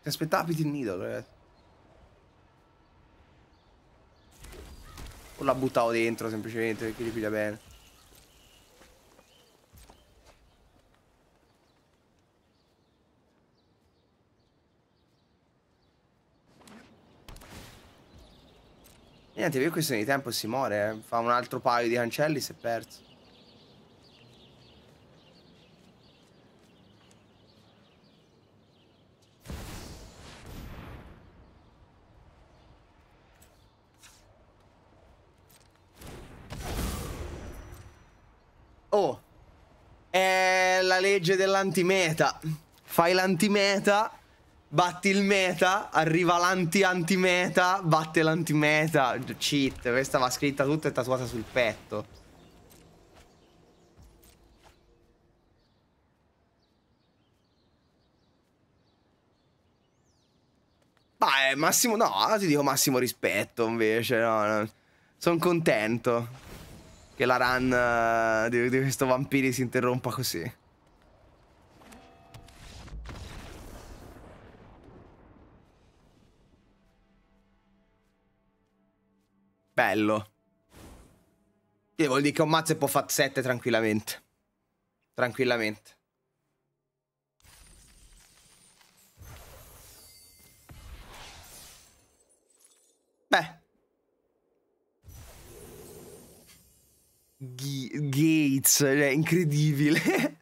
Ti aspettavi il nido, ragazzi. O la buttavo dentro semplicemente perché li piglia bene. Niente, per questione di tempo si muore, eh. fa un altro paio di cancelli si è perso. Oh, è la legge dell'antimeta. Fai l'antimeta Batti il meta, arriva l'anti-anti-meta, batte l'anti-meta. Cheat, questa va scritta tutta e tatuata sul petto. Beh, massimo, no, ah, ti dico massimo rispetto invece, no, no. Sono contento che la run uh, di, di questo vampiri si interrompa così. Bello. Che vuol dire che un mazzo può fare 7 tranquillamente. Tranquillamente. Beh. G Gates, cioè, incredibile.